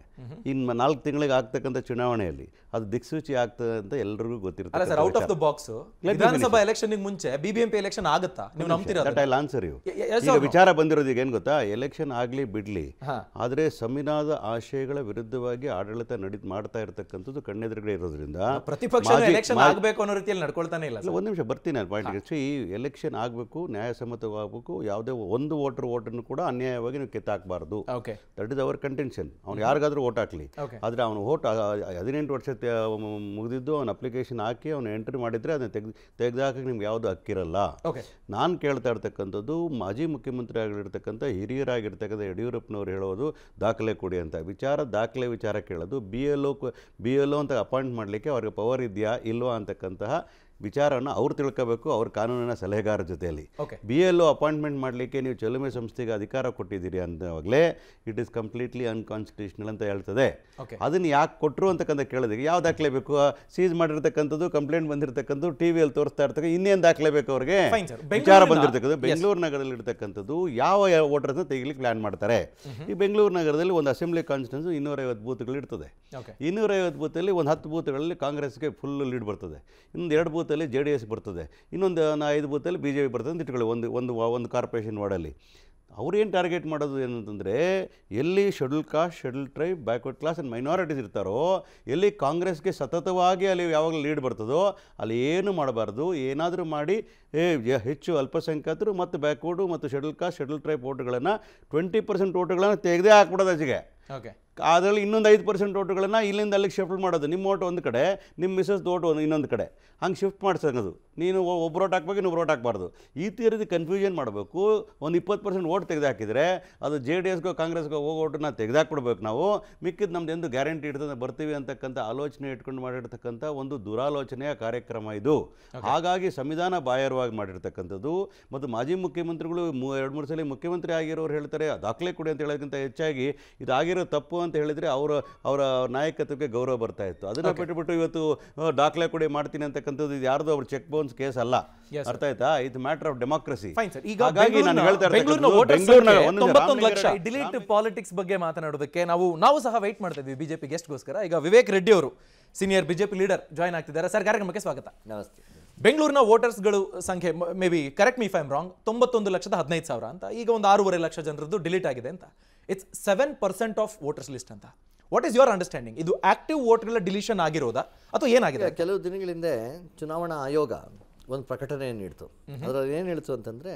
ಇನ್ನು ನಾಲ್ಕು ತಿಂಗಳಿಗೆ ಆಗ್ತಕ್ಕಂಥ ಚುನಾವಣೆಯಲ್ಲಿ ಅದು ದಿಕ್ಸೂಚಿ ಆಗ್ತದೆ ಅಂತ ಎಲ್ಲರಿಗೂ ಗೊತ್ತಿರುತ್ತೆ sir out of the box ವಿಧಾನಸಭಾ ಎಲೆಕ್ಷನ್ ಮುಂಚೆ B B M P election ಆಗುತ್ತಾ ನೀವು ನಂಬ್ತೀರಾ ಆನ್ಸರ್ ಇವು ವಿಚಾರ ಬಂದಿರೋದು ಈಗ ಏನು ಗೊತ್ತಾ ಎಲೆಕ್ಷನ್ ಆಗಲಿ ಬಿಡ್ಲಿ ಆದರೆ ಸಂವಿಧಾನದ ಆಶಯಗಳ ವಿರುದ್ಧವಾಗಿ ಆಡಳಿತ ನಡೀತ ಮಾಡ್ತಾ ಇರತಕ್ಕಂಥದ್ದು ಕಣ್ಣೆದುರುಗಡೆ ಇರೋದ್ರಿಂದ ಪ್ರತಿಪಕ್ಷ ಎಲೆಕ್ಷನ್ ಆಗಬೇಕು ಅನ್ನೋ ರೀತಿಯಲ್ಲಿ ನಡ್ಕೊಳ್ತಾನೆ ಇಲ್ಲ ಒಂದು ನಿಮಿಷ ಬರ್ತೀನಿ ನಾನು ಪಾಯಿಂಟ್ ಈ ಎಲೆಕ್ಷನ್ ಆಗಬೇಕು ನ್ಯಾಯಸಮ್ಮತವಾಗಬೇಕು ಯಾವುದೇ ಒಂದು ವೋಟರ್ ವೋಟನ್ನು ಕೂಡ ಅನ್ಯಾಯವಾಗಿ ನೀವು ಕಿತ್ತಾಕಬಾರ್ದು ದಟ್ ಇಸ್ ಅವರ್ ಕಂಟೆನ್ಷನ್ ಅವ್ನು ಯಾರಿಗಾದರೂ ಓಟ್ ಹಾಕಲಿ ಆದರೆ ಅವನು ಓಟ್ ಹದಿನೆಂಟು ವರ್ಷ ಮುಗಿದಿದ್ದು ಅವನ ಅಪ್ಲಿಕೇಶನ್ ಹಾಕಿ ಅವನು ಎಂಟ್ರಿ ಮಾಡಿದರೆ ಅದನ್ನು ತೆಗೆದು ತೆಗೆದಾಕಕ್ಕೆ ನಿಮ್ಗೆ ಯಾವುದು ಹಕ್ಕಿರಲ್ಲ ನಾನು ಕೇಳ್ತಾ ಇರ್ತಕ್ಕಂಥದ್ದು ಮಾಜಿ ಮುಖ್ಯಮಂತ್ರಿ ಆಗಿರ್ತಕ್ಕಂಥ ಹಿರಿಯರಾಗಿರ್ತಕ್ಕಂಥ ಯಡಿಯೂರಪ್ಪನವ್ರು ಹೇಳೋದು ದಾಖಲೆ ಕೊಡಿ ಅಂತ ವಿಚಾರ ದಾಖಲೆ ವಿಚಾರ ಕೇಳೋದು B L O B L O ಅಂತ ಅಪಾಯಿಂಟ್ ಮಾಡಲಿಕ್ಕೆ ಅವ್ರಿಗೆ ಪವರ್ ಇದೆಯಾ ಇಲ್ವಾ ಅಂತಕ್ಕಂತಹ ವಿಚಾರವನ್ನು ಅವ್ರು ತಿಳ್ಕೋಬೇಕು ಅವ್ರ ಕಾನೂನಿನ ಸಲಹೆಗಾರ ಜೊತೆಯಲ್ಲಿ ಬಿ ಎಲ್ ಒ ಅಪಾಯಿಂಟ್ಮೆಂಟ್ ಮಾಡಲಿಕ್ಕೆ ನೀವು ಚೆಲುಮೆ ಸಂಸ್ಥೆಗೆ ಅಧಿಕಾರ ಕೊಟ್ಟಿದ್ದೀರಿ ಅಂದಾಗಲೇ ಇಟ್ ಇಸ್ ಕಂಪ್ಲೀಟ್ಲಿ ಅನ್ಕಾನ್ಸ್ಟಿಟ್ಯೂಷನಲ್ ಅಂತ ಹೇಳ್ತದೆ ಅದನ್ನು ಯಾಕೆ ಕೊಟ್ಟರು ಅಂತಕ್ಕಂಥ ಕೇಳಿದ್ರೆ ಯಾವ ದಾಖಲೆ ಬೇಕು ಸೀಸ್ ಮಾಡಿರ್ತಕ್ಕಂಥದ್ದು ಕಂಪ್ಲೇಂಟ್ ಬಂದಿರತಕ್ಕಂಥದ್ದು ಟಿ ವಿಯಲ್ಲಿ ತೋರಿಸ್ತಾ ಇರ್ತಕ್ಕ ಇನ್ನೇನು ದಾಖಲೆ ಬೇಕು ಅವ್ರಿಗೆ ವಿಚಾರ ಬಂದಿರ್ತಕ್ಕಂಥದ್ದು ಬೆಂಗಳೂರು ನಗರದಲ್ಲಿ ಇರ್ತಕ್ಕಂಥದ್ದು ಯಾವ ವೋಟರ್ಸ್ನ ತೆಗಿಲಿಕ್ಕೆ ಪ್ಲಾನ್ ಮಾಡ್ತಾರೆ ಈ ಬೆಂಗಳೂರು ನಗರದಲ್ಲಿ ಒಂದು ಅಸೆಂಬ್ಲಿ ಕಾನ್ಸ್ಟಿಟ್ಯೂನ್ಸ್ ಇನ್ನೂರೈವತ್ತು ಬೂತ್ಗಳು ಇರ್ತದೆ ಇನ್ನೂರೈವತ್ತು ಬೂತಲ್ಲಿ ಒಂದು ಹತ್ತು ಬೂತ್ಗಳಲ್ಲಿ ಕಾಂಗ್ರೆಸ್ಗೆ ಫುಲ್ ಲೀಡ್ ಬರ್ತದೆ ಇನ್ನೊಂದು ಎರಡು ಬೂತ್ ಬೂತಲ್ಲಿ ಜೆ ಡಿ ಎಸ್ ಬರ್ತದೆ ಇನ್ನೊಂದು ಐದು ಬೂತಲ್ಲಿ ಬಿ ಜೆ ಪಿ ಬರ್ತದೆ ಅಂತ ಇಟ್ಕೊಳ್ಳಿ ಒಂದು ಒಂದು ಒಂದು ಕಾರ್ಪೊರೇಷನ್ ವಾರ್ಡಲ್ಲಿ ಅವ್ರೇನು ಟಾರ್ಗೆಟ್ ಮಾಡೋದು ಏನಂತಂದರೆ ಎಲ್ಲಿ schedule caste schedule tribe backward class and minorities ಇರ್ತಾರೋ ಎಲ್ಲಿ ಕಾಂಗ್ರೆಸ್ಗೆ ಸತತವಾಗಿ ಅಲ್ಲಿ ಯಾವಾಗಲೂ ಲೀಡ್ ಬರ್ತದೋ ಅಲ್ಲಿ ಏನು ಮಾಡಬಾರ್ದು ಏನಾದರೂ ಮಾಡಿ ಹೆಚ್ಚು ಅಲ್ಪಸಂಖ್ಯಾತರು ಮತ್ತು ಬ್ಯಾಕ್ವರ್ಡು ಮತ್ತು ಶೆಡ್ಯೂಲ್ ಕಾಸ್ಟ್ ಶೆಡ್ಯೂಲ್ ಟ್ರೈಬ್ ಓಟ್ಗಳನ್ನು ಟ್ವೆಂಟಿ ಪರ್ಸೆಂಟ್ ಓಟ್ಗಳನ್ನು ತೆಗೆದೇ ಹಾಕ್ಬಿಡೋದು ಅಜಿಗೆ ಓಕೆ ಅದರಲ್ಲಿ ಇನ್ನೊಂದು ಐದು ಪರ್ಸೆಂಟ್ ಓಟುಗಳನ್ನು ಇಲ್ಲಿಂದ ಅಲ್ಲಿಗೆ ಶಿಫ್ಟ್ ಮಾಡೋದು ನಿಮ್ಮ ಓಟು ಒಂದು ಕಡೆ ನಿಮ್ಮ ಮಿಸಸ್ ಓಟು ಇನ್ನೊಂದು ಕಡೆ ಹಂಗೆ ಶಿಫ್ಟ್ ಮಾಡಿಸೋದು ನೀನು ಒಬ್ಬರು ಓಟ್ ಹಾಕ್ಬೇಕು ಇನ್ನೊಬ್ರು ಓಟ್ ಹಾಕ್ಬಾರ್ದು ಈ ರೀತಿ ಕನ್ಫ್ಯೂಷನ್ ಮಾಡಬೇಕು ಒಂದು ಇಪ್ಪತ್ತು ಪರ್ಸೆಂಟ್ ಓಟ್ ತೆಗೆದುಹಾಕಿದರೆ ಅದು ಜೆ ಡಿ ಎಸ್ಗೋ ಕಾಂಗ್ರೆಸ್ಗೋ ಹೋಗೋ ಓಟನ್ನ ತೆಗೆದಾಕ್ಬಿಡ್ಬೇಕು ನಾವು ಮಿಕ್ಕಿದ್ದು ನಮ್ದು ಎಂದು ಗ್ಯಾರಂಟಿ ಇಡ್ತದೆ ಬರ್ತೀವಿ ಅಂತಕ್ಕಂಥ ಆಲೋಚನೆ ಇಟ್ಕೊಂಡು ಮಾಡಿರ್ತಕ್ಕಂಥ ಒಂದು ದುರಾಲೋಚನೆಯ ಕಾರ್ಯಕ್ರಮ ಇದು ಹಾಗಾಗಿ ಸಂವಿಧಾನ ಬಾಹ್ಯರವಾಗಿ ಮಾಡಿರ್ತಕ್ಕಂಥದ್ದು ಮತ್ತು ಮಾಜಿ ಮುಖ್ಯಮಂತ್ರಿಗಳು ಎರಡು ಮೂರು ಸಲ ಮುಖ್ಯಮಂತ್ರಿ ಆಗಿರೋರು ಹೇಳ್ತಾರೆ ದಾಖಲೆ ಕೊಡಿ ಅಂತ ಹೇಳೋದಕ್ಕಿಂತ ಹೆಚ್ಚಾಗಿ ಇದಾಗಿರೋ ತಪ್ಪು ಅಂತ ಹೇಳಿದರೆ ಅವರ ಅವರ ನಾಯಕತ್ವಕ್ಕೆ ಗೌರವ ಬರ್ತಾ ಇತ್ತು ಅದನ್ನು ಬಿಟ್ಟುಬಿಟ್ಟು ಇವತ್ತು ದಾಖಲೆ ಕೊಡಿ ಮಾಡ್ತೀನಿ ಅಂತಕ್ಕಂಥದ್ದು ಇದು ಯಾರ್ದು ಅವ್ರ ಚೆಕ್ ಬೌನ್ಸ್ ಕೇಸ್ ಅಲ್ಲ ಅರ್ಥ ಆಯ್ತಾ ಇದು matter of democracy delete politics ಬಗ್ಗೆ ಮಾತನಾಡೋದಕ್ಕೆ ನಾವು ನಾವು ಸಹ ವೈಟ್ ಮಾಡ್ತಾ ಇದ್ವಿ ಬಿಜೆಪಿ ಗೆಸ್ಟ್ಗೋಸ್ಕರ ಈಗ ವಿವೇಕ್ ರೆಡ್ಡಿ ಅವರು ಸೀನಿಯರ್ ಬಿಜೆಪಿ ಲೀಡರ್ ಜಾಯ್ನ್ ಆಗ್ತಿದ್ದಾರೆ ಸರ್ ಕಾರ್ಯಕ್ರಮಕ್ಕೆ ಸ್ವಾಗತ ನಮಸ್ತೆ ಬೆಂಗಳೂರಿನ ವೋಟರ್ಸ್ಗಳು ಸಂಖ್ಯೆ ಮೇ ಬಿ ಕರೆಕ್ಟ್ ಮೀ ಫೈಮ್ ರಾಂಗ್ ತೊಂಬತ್ತೊಂದು ಲಕ್ಷದ ಹದಿನೈದು ಸಾವಿರ ಅಂತ ಈಗ ಒಂದು ಆರೂವರೆ ಲಕ್ಷ ಜನರದ್ದು ಡಿಲೀಟ್ ಆಗಿದೆ ಅಂತ it's seven percent of voters list ಅಂತ ವಾಟ್ ಇಸ್ ಯುವರ್ ಅಂಡರ್ಸ್ಟ್ಯಾಂಡಿಂಗ್ ಇದು ಆಕ್ಟಿವ್ ವೋಟ್ಗಳ ಡಿಲಿಷನ್ ಆಗಿರೋದಾ ಅಥವಾ ಏನಾಗಿದೆ ಕೆಲವು ದಿನಗಳ ಹಿಂದೆ ಚುನಾವಣಾ ಆಯೋಗ ಒಂದು ಪ್ರಕಟಣೆ ನೀಡ್ತು ಅದರಲ್ಲಿ ಏನು ಹೇಳ್ತು ಅಂತಂದರೆ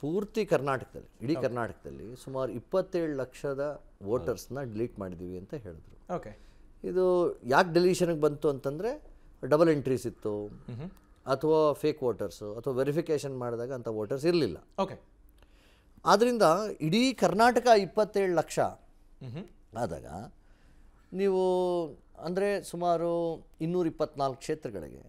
ಪೂರ್ತಿ ಕರ್ನಾಟಕದಲ್ಲಿ ಇಡೀ ಕರ್ನಾಟಕದಲ್ಲಿ ಸುಮಾರು ಇಪ್ಪತ್ತೇಳು ಲಕ್ಷದ ವೋಟರ್ಸ್ನ ಡಿಲೀಟ್ ಮಾಡಿದ್ದೀವಿ ಅಂತ ಹೇಳಿದ್ರು ಓಕೆ ಇದು ಯಾಕೆ ಡಿಲೀಷನ್ಗೆ ಬಂತು ಅಂತಂದರೆ ಡಬಲ್ ಎಂಟ್ರೀಸ್ ಇತ್ತು ಅಥವಾ ಫೇಕ್ ವೋಟರ್ಸು ಅಥವಾ ವೆರಿಫಿಕೇಷನ್ ಮಾಡಿದಾಗ ಅಂಥ ವೋಟರ್ಸ್ ಇರಲಿಲ್ಲ ಓಕೆ ಆದ್ದರಿಂದ ಇಡೀ ಕರ್ನಾಟಕ ಇಪ್ಪತ್ತೇಳು ಲಕ್ಷ ಆದಾಗ ನೀವು ಅಂದರೆ ಸುಮಾರು ಇನ್ನೂರ ಇಪ್ಪತ್ನಾಲ್ಕು ಕ್ಷೇತ್ರಗಳಿಗೆ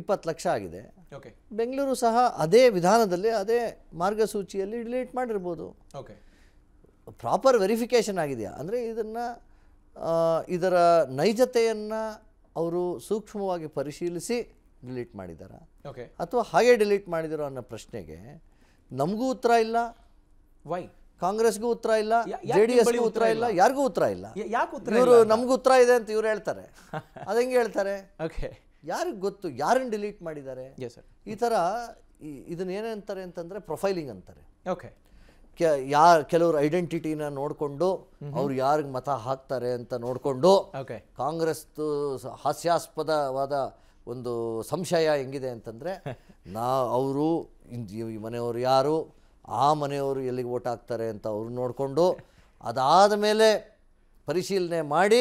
ಇಪ್ಪತ್ತು ಲಕ್ಷ ಆಗಿದೆ ಓಕೆ ಬೆಂಗಳೂರು ಸಹ ಅದೇ ವಿಧಾನದಲ್ಲಿ ಅದೇ ಮಾರ್ಗಸೂಚಿಯಲ್ಲಿ ಡಿಲೀಟ್ ಮಾಡಿರ್ಬೋದು ಓಕೆ ಪ್ರಾಪರ್ ವೆರಿಫಿಕೇಷನ್ ಆಗಿದೆಯಾ ಅಂದರೆ ಇದನ್ನು ಇದರ ನೈಜತೆಯನ್ನು ಅವರು ಸೂಕ್ಷ್ಮವಾಗಿ ಪರಿಶೀಲಿಸಿ ಡಿಲೀಟ್ ಮಾಡಿದ್ದಾರೆ ಓಕೆ ಅಥವಾ ಹಾಗೆ ಡಿಲೀಟ್ ಮಾಡಿದಿರೋ ಅನ್ನೋ ಪ್ರಶ್ನೆಗೆ ನಮಗೂ ಉತ್ತರ ಇಲ್ಲ ವೈ ಕಾಂಗ್ರೆಸ್ಗೂ ಉತ್ತರ ಇಲ್ಲ ಜೆ ಡಿ ಉತ್ತರ ಇಲ್ಲ ಯಾರಿಗೂ ಉತ್ತರ ಇಲ್ಲ ಇವರು ನಮಗೂ ಉತ್ತರ ಇದೆ ಅಂತ ಇವ್ರು ಹೇಳ್ತಾರೆ ಅದು ಹೇಳ್ತಾರೆ ಓಕೆ ಯಾರಿಗೆ ಗೊತ್ತು ಯಾರನ್ನು ಡಿಲೀಟ್ ಮಾಡಿದ್ದಾರೆ ಈ ಥರ ಇದನ್ನ ಏನಂತಾರೆ ಅಂತಂದ್ರೆ ಪ್ರೊಫೈಲಿಂಗ್ ಅಂತಾರೆ ಓಕೆ ಯಾ ಕೆಲವರು ಐಡೆಂಟಿಟಿನ ನೋಡಿಕೊಂಡು ಅವ್ರು ಯಾರಿಗೆ ಮತ ಹಾಕ್ತಾರೆ ಅಂತ ನೋಡಿಕೊಂಡು ಕಾಂಗ್ರೆಸ್ ಹಾಸ್ಯಾಸ್ಪದವಾದ ಒಂದು ಸಂಶಯ ಹೆಂಗಿದೆ ಅಂತಂದ್ರೆ ನಾ ಅವರು ಈ ಮನೆಯವರು ಯಾರು ಆ ಮನೆಯವರು ಎಲ್ಲಿಗೆ ಓಟ್ ಹಾಕ್ತಾರೆ ಅಂತ ಅವರು ನೋಡಿಕೊಂಡು ಅದಾದ ಮೇಲೆ ಪರಿಶೀಲನೆ ಮಾಡಿ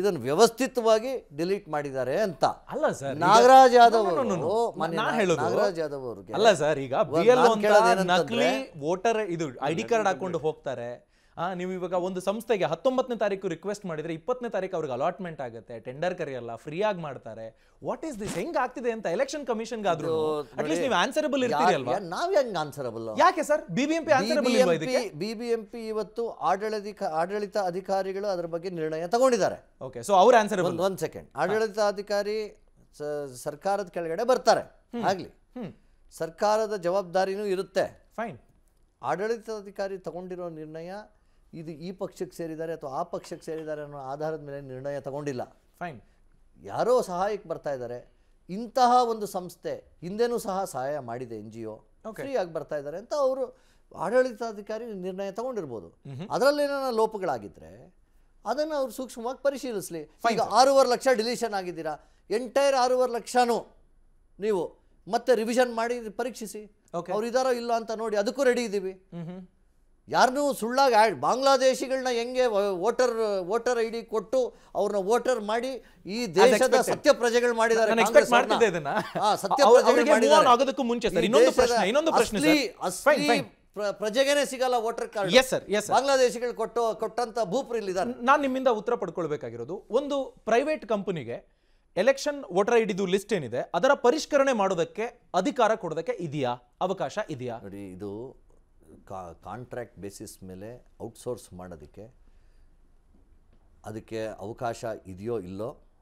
ಇದನ್ನು ವ್ಯವಸ್ಥಿತವಾಗಿ ಡಿಲೀಟ್ ಮಾಡಿದ್ದಾರೆ ಅಂತ ಅಲ್ಲ ಸರ್ ನಾಗರಾಜ್ ಯಾದವ್ ನಾಗರಾಜ್ ಯಾದವ್ ಅವ್ರಿಗೆ ಅಲ್ಲ ಸರ್ ಈಗ ನಕಲಿ ವೋಟರ್ ಇದು ಐ ಡಿ ಕಾರ್ಡ್ ಹಾಕೊಂಡು ಹೋಗ್ತಾರೆ ನೀವು ಇವಾಗ ಒಂದು ಸಂಸ್ಥೆಗೆ ಹತ್ತೊಂಬತ್ತನೇ ತಾರೀಕು ರಿಕ್ವೆಸ್ಟ್ ಮಾಡಿದರೆ ಇಪ್ಪತ್ತನೇ ತಾರೀಕು ಅವ್ರಿಗೆ ಅಲಾಟ್ಮೆಂಟ್ ಆಗುತ್ತೆ ಟೆಂಡರ್ ಕರೆಯಲ್ಲ ಫ್ರೀಯಾಗಿ ಮಾಡ್ತಾರೆ ವಾಟ್ ಈಸ್ ದಿಸ್ ಹೆಂಗ್ ಆಗ್ತಿದೆ ಅಂತ ಎಲೆಕ್ಷನ್ ಕಮಿಷನ್ ಅಟ್ಲೀಸ್ಟ್ ನೀವು ಆನ್ಸರಬಲ್ ಇರ್ತೀರಿ ಅಲ್ವಾ ನಾವು ಹೆಂಗ್ ಆನ್ಸರಬಲ್ ಯಾಕೆ ಸರ್ ಬಿಬಿಎಂಪಿ ಆನ್ಸರಬಲ್ ಬಿಬಿಎಂಪಿ ಇವತ್ತು ಆಡಳಿತ ಆಡಳಿತ ಅಧಿಕಾರಿಗಳು ಅದರ ಬಗ್ಗೆ ನಿರ್ಣಯ ತಗೊಂಡಿದ್ದಾರೆ ಓಕೆ ಸೊ ಅವ್ರ ಆನ್ಸರ್ಬಲ್ ಒಂದ್ ಸೆಕೆಂಡ್ ಆಡಳಿತಾಧಿಕಾರಿ ಸರ್ಕಾರದ ಕೆಳಗಡೆ ಬರ್ತಾರೆ ಆಗಲಿ ಸರ್ಕಾರದ ಜವಾಬ್ದಾರಿನೂ ಇರುತ್ತೆ ಫೈನ್ ಆಡಳಿತಾಧಿಕಾರಿ ತಗೊಂಡಿರೋ ನಿರ್ಣಯ ಇದು ಈ ಪಕ್ಷಕ್ಕೆ ಸೇರಿದ್ದಾರೆ ಅಥವಾ ಆ ಪಕ್ಷಕ್ಕೆ ಸೇರಿದ್ದಾರೆ ಅನ್ನೋ ಆಧಾರದ ಮೇಲೆ ನಿರ್ಣಯ ತಗೊಂಡಿಲ್ಲ ಫೈನ್ ಯಾರೋ ಸಹಾಯಕ್ಕೆ ಬರ್ತಾ ಇದ್ದಾರೆ ಇಂತಹ ಒಂದು ಸಂಸ್ಥೆ ಹಿಂದೆನೂ ಸಹ ಸಹಾಯ ಮಾಡಿದೆ ಎನ್ ಜಿ ಒ ಫ್ರೀಯಾಗಿ ಬರ್ತಾ ಇದ್ದಾರೆ ಅಂತ ಅವರು ಆಡಳಿತಾಧಿಕಾರಿ ನಿರ್ಣಯ ತಗೊಂಡಿರ್ಬೋದು ಅದರಲ್ಲೇನೋ ಲೋಪಗಳಾಗಿದ್ದರೆ ಅದನ್ನು ಅವರು ಸೂಕ್ಷ್ಮವಾಗಿ ಪರಿಶೀಲಿಸಲಿ ಈಗ ಆರೂವರೆ ಲಕ್ಷ ಡಿಲೀಷನ್ ಆಗಿದ್ದೀರಾ ಎಂಟೈರ್ ಆರೂವರೆ ಲಕ್ಷನೂ ನೀವು ಮತ್ತೆ ರಿವಿಷನ್ ಮಾಡಿ ಪರೀಕ್ಷಿಸಿ ಅವ್ರು ಇದಾರೋ ಇಲ್ಲ ಅಂತ ನೋಡಿ ಅದಕ್ಕೂ ರೆಡಿ ಇದ್ದೀವಿ ಯಾರನ್ನೂ ಸುಳ್ಳಾಗಿ ಆಡ್ ಬಾಂಗ್ಲಾದೇಶಿಗಳನ್ನ ಹೆಂಗೆ ವೋಟರ್ ವೋಟರ್ ಐ ಡಿ ಕೊಟ್ಟು ಅವ್ರನ್ನ ವೋಟರ್ ಮಾಡಿ ಈ ದೇಶದ ಸತ್ಯ ಪ್ರಜೆಗಳು ಮಾಡಿದ್ದಾರೆ ಸತ್ಯ ಮುಂಚೆ ಇನ್ನೊಂದು ಇನ್ನೊಂದು ಪ್ರಶ್ನೆ ಪ್ರಜೆಗೇನೆ ಸಿಗಲ್ಲ voter card yes sir yes ಬಾಂಗ್ಲಾದೇಶಿಗಳು ಕೊಟ್ಟು ಕೊಟ್ಟಂತ ಭೂಪುರ ಇಲ್ಲಿದ್ದಾರೆ ನಾನು ನಿಮ್ಮಿಂದ ಉತ್ತರ ಪಡ್ಕೊಳ್ಬೇಕಾಗಿರೋದು ಒಂದು ಪ್ರೈವೇಟ್ ಕಂಪನಿಗೆ ಎಲೆಕ್ಷನ್ ವೋಟರ್ ಐ ಡಿದು ಲಿಸ್ಟ್ ಏನಿದೆ ಅದರ ಪರಿಷ್ಕರಣೆ ಮಾಡೋದಕ್ಕೆ ಅಧಿಕಾರ ಕೊಡೋದಕ್ಕೆ ಇದೆಯಾ ಅವಕಾಶ ಇದೆಯಾ ನೋಡಿ ಇದು ಕಾ ಕಾಂಟ್ರ್ಯಾಕ್ಟ್ ಬೇಸಿಸ್ ಮೇಲೆ ಔಟ್ಸೋರ್ಸ್ ಮಾಡೋದಕ್ಕೆ ಅದಕ್ಕೆ ಅವಕಾಶ ಇದೆಯೋ ಇಲ್ಲೋ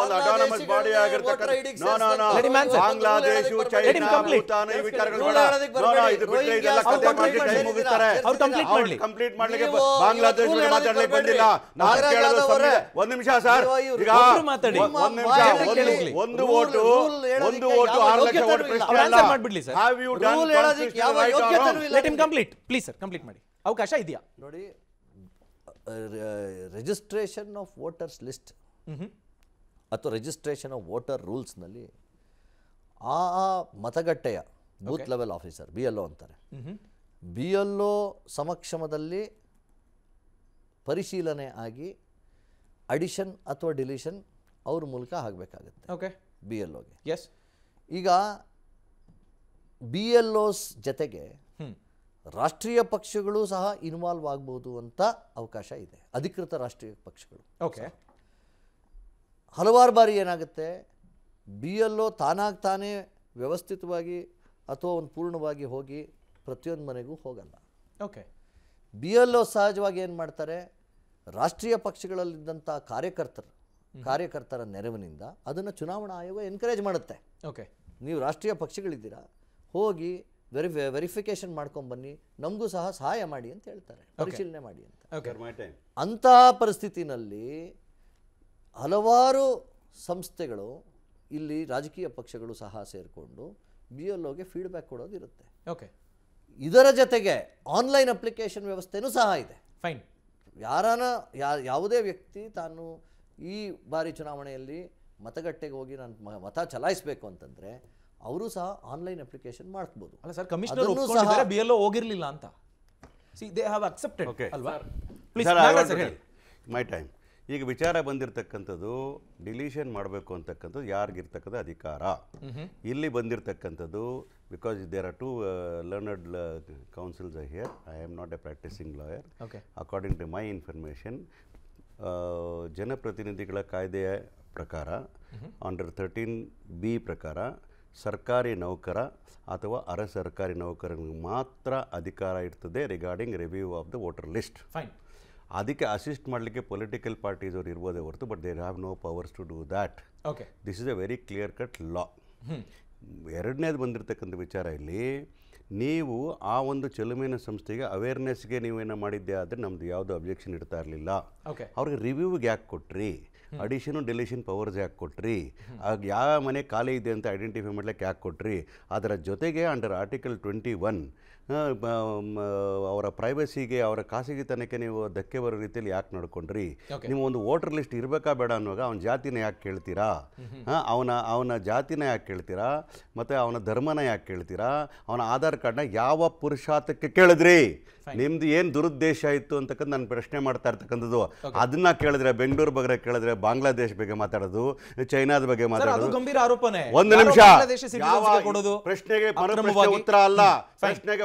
ಒಂದು ಅಟಾನಮಸ್ ಬಾಡಿ ಆಗಿರತಕ್ಕಂಥ ನಿಮಿಷ ಪ್ಲೀಸ್ ಮಾಡಿ ಅವಕಾಶ ಇದೆಯಾ ನೋಡಿ registration of voters list ಅಥವಾ ರಿಜಿಸ್ಟ್ರೇಷನ್ ಆಫ್ ವೋಟರ್ ರೂಲ್ಸ್ನಲ್ಲಿ ಆ ಆ ಮತಗಟ್ಟೆಯ booth level officer B L O ಅಂತಾರೆ ಬಿ ಎಲ್ ಒ ಸಮಕ್ಷಮದಲ್ಲಿ ಪರಿಶೀಲನೆ ಆಗಿ ಅಡಿಷನ್ ಅಥವಾ ಡಿಲಿಷನ್ ಅವ್ರ ಮೂಲಕ ಆಗಬೇಕಾಗುತ್ತೆ ಓಕೆ ಬಿ ಎಲ್ ಒಗೆ ಎಸ್ ಈಗ ಬಿ ಎಲ್ ಒಸ್ ಜೊತೆಗೆ ರಾಷ್ಟ್ರೀಯ ಪಕ್ಷಗಳು ಸಹ ಇನ್ವಾಲ್ವ್ ಆಗ್ಬೋದು ಅಂತ ಅವಕಾಶ ಇದೆ ಅಧಿಕೃತ ರಾಷ್ಟ್ರೀಯ ಪಕ್ಷಗಳು ಓಕೆ ಹಲವಾರು ಬಾರಿ ಏನಾಗುತ್ತೆ ಬಿ ಎಲ್ ಒ ವ್ಯವಸ್ಥಿತವಾಗಿ ಅಥವಾ ಒಂದು ಪೂರ್ಣವಾಗಿ ಹೋಗಿ ಪ್ರತಿಯೊಂದು ಮನೆಗೂ ಹೋಗಲ್ಲ ಓಕೆ ಬಿ ಎಲ್ ಸಹಜವಾಗಿ ಏನು ಮಾಡ್ತಾರೆ ರಾಷ್ಟ್ರೀಯ ಪಕ್ಷಗಳಲ್ಲಿದ್ದಂಥ ಕಾರ್ಯಕರ್ತರು ಕಾರ್ಯಕರ್ತರ ನೆರವಿನಿಂದ ಅದನ್ನು ಚುನಾವಣಾ ಆಯೋಗ ಎನ್ಕರೇಜ್ ಮಾಡುತ್ತೆ ಓಕೆ ನೀವು ರಾಷ್ಟ್ರೀಯ ಪಕ್ಷಗಳಿದ್ದೀರಾ ಹೋಗಿ ವೆರಿ ವೆರಿಫಿಕೇಶನ್ ಬನ್ನಿ ನಮಗೂ ಸಹ ಸಹಾಯ ಮಾಡಿ ಅಂತ ಹೇಳ್ತಾರೆ ಪರಿಶೀಲನೆ ಮಾಡಿ ಅಂತ ಅಂತಹ ಪರಿಸ್ಥಿತಿನಲ್ಲಿ ಹಲವಾರು ಸಂಸ್ಥೆಗಳು ಇಲ್ಲಿ ರಾಜಕೀಯ ಪಕ್ಷಗಳು ಸಹ ಸೇರಿಕೊಂಡು ಬಿ ಎಲ್ ಓಗೆ ಫೀಡ್ಬ್ಯಾಕ್ ಕೊಡೋದಿರುತ್ತೆ ಓಕೆ ಇದರ ಜೊತೆಗೆ ಆನ್ಲೈನ್ ಅಪ್ಲಿಕೇಶನ್ ವ್ಯವಸ್ಥೆನೂ ಸಹ ಇದೆ ಫೈನ್ ಯಾರಾನ ಯಾವುದೇ ವ್ಯಕ್ತಿ ತಾನು ಈ ಬಾರಿ ಚುನಾವಣೆಯಲ್ಲಿ ಮತಗಟ್ಟೆಗೆ ಹೋಗಿ ನಾನು ಮತ ಚಲಾಯಿಸಬೇಕು ಅಂತಂದರೆ ಅವರು ಸಹ ಆನ್ಲೈನ್ ಅಪ್ಲಿಕೇಶನ್ ಮಾಡಿಸ್ಬೋದು ಅಲ್ಲ ಸರ್ ಕಮಿಷನರ್ ಬಿ ಎಲ್ ಹೋಗಿರಲಿಲ್ಲ ಅಂತ ಸಿ ದೇ ಹ್ಯಾವ್ ಅಕ್ಸೆಪ್ಟೆಡ್ ಅಲ್ವಾ ಮೈ ಟೈಮ್ ಈಗ ವಿಚಾರ ಬಂದಿರತಕ್ಕಂಥದ್ದು ಡಿಲೀಷನ್ ಮಾಡಬೇಕು ಅಂತಕ್ಕಂಥದ್ದು ಯಾರಿಗಿರ್ತಕ್ಕಂಥ ಅಧಿಕಾರ ಇಲ್ಲಿ ಬಂದಿರತಕ್ಕಂಥದ್ದು because there are two learned counsels I hear I am not a practising lawyer according to my information ಜನಪ್ರತಿನಿಧಿಗಳ ಕಾಯ್ದೆಯ ಪ್ರಕಾರ ಅಂಡರ್ ಥರ್ಟೀನ್ ಬಿ ಪ್ರಕಾರ ಸರ್ಕಾರಿ ನೌಕರ ಅಥವಾ ಅರೆ ಸರ್ಕಾರಿ ನೌಕರನಿಗೆ ಮಾತ್ರ ಅಧಿಕಾರ ಇರ್ತದೆ regarding review of the voter list fine ಅದಕ್ಕೆ ಅಸಿಸ್ಟ್ ಮಾಡಲಿಕ್ಕೆ ಪೊಲಿಟಿಕಲ್ ಪಾರ್ಟೀಸ್ ಅವ್ರು ಇರ್ಬೋದೇ ಹೊರತು but there have no powers to do that okay this is a very clear cut law ಎರಡನೇದು ಬಂದಿರತಕ್ಕಂಥ ವಿಚಾರ ಇಲ್ಲಿ ನೀವು ಆ ಒಂದು ಚೆಲುಮಿನ ಸಂಸ್ಥೆಗೆ ಅವೇರ್ನೆಸ್ಗೆ ನೀವೇನೋ ಮಾಡಿದ್ದೆ ಆದರೆ ನಮ್ಮದು ಯಾವುದು ಅಬ್ಜೆಕ್ಷನ್ ಇಡ್ತಾ ಇರಲಿಲ್ಲ ಅವ್ರಿಗೆ ರಿವ್ಯೂಗೆ ಯಾಕೆ ಕೊಟ್ರಿ ಅಡಿಷನು ಡೆಲಿಷನ್ ಪವರ್ಸ್ ಯಾಕೆ ಕೊಟ್ರಿ ಯಾವ ಮನೆ ಖಾಲಿ ಇದೆ ಅಂತ ಐಡೆಂಟಿಫೈ ಮಾಡ್ಲಿಕ್ಕೆ ಯಾಕೆ ಕೊಟ್ರಿ ಅದರ ಜೊತೆಗೆ ಅಂಡರ್ ಆರ್ಟಿಕಲ್ ಟ್ವೆಂಟಿ ಒನ್ ಅವರ ಪ್ರೈವಸಿಗೆ ಅವರ ಖಾಸಗಿತನಕ್ಕೆ ನೀವು ಧಕ್ಕೆ ಬರೋ ರೀತಿಯಲ್ಲಿ ಯಾಕೆ ನೋಡ್ಕೊಂಡ್ರಿ ನೀವು ಒಂದು ವೋಟರ್ ಲಿಸ್ಟ್ ಇರಬೇಕಾ ಬೇಡ ಅನ್ನುವಾಗ ಅವನ ಜಾತಿನ ಯಾಕೆ ಕೇಳ್ತೀರಾ ಅವನ ಅವನ ಜಾತಿನ ಯಾಕೆ ಕೇಳ್ತೀರಾ ಮತ್ತೆ ಅವನ ಧರ್ಮನ ಯಾಕೆ ಕೇಳ್ತೀರಾ ಅವನ ಆಧಾರ್ ಕಾರ್ಡ್ನ ಯಾವ ಪುರುಷಾರ್ಥಕ್ಕೆ ಕೇಳಿದ್ರಿ ನಿಮ್ದು ಏನು ದುರುದ್ದೇಶ ಇತ್ತು ಅಂತಕ್ಕಂಥ ನಾನು ಪ್ರಶ್ನೆ ಮಾಡ್ತಾ ಇರ್ತಕ್ಕಂಥದ್ದು ಅದನ್ನ ಕೇಳಿದ್ರೆ ಬೆಂಗಳೂರು ಬಗ್ಗೆ ಕೇಳಿದ್ರೆ ಬಾಂಗ್ಲಾದೇಶ್ ಬಗ್ಗೆ ಮಾತಾಡೋದು ಚೈನಾದ ಬಗ್ಗೆ ಮಾತಾಡೋದು ಒಂದು ನಿಮಿಷ ಪ್ರಶ್ನೆಗೆ ಉತ್ತರ ಅಲ್ಲ ಪ್ರಶ್ನೆಗೆ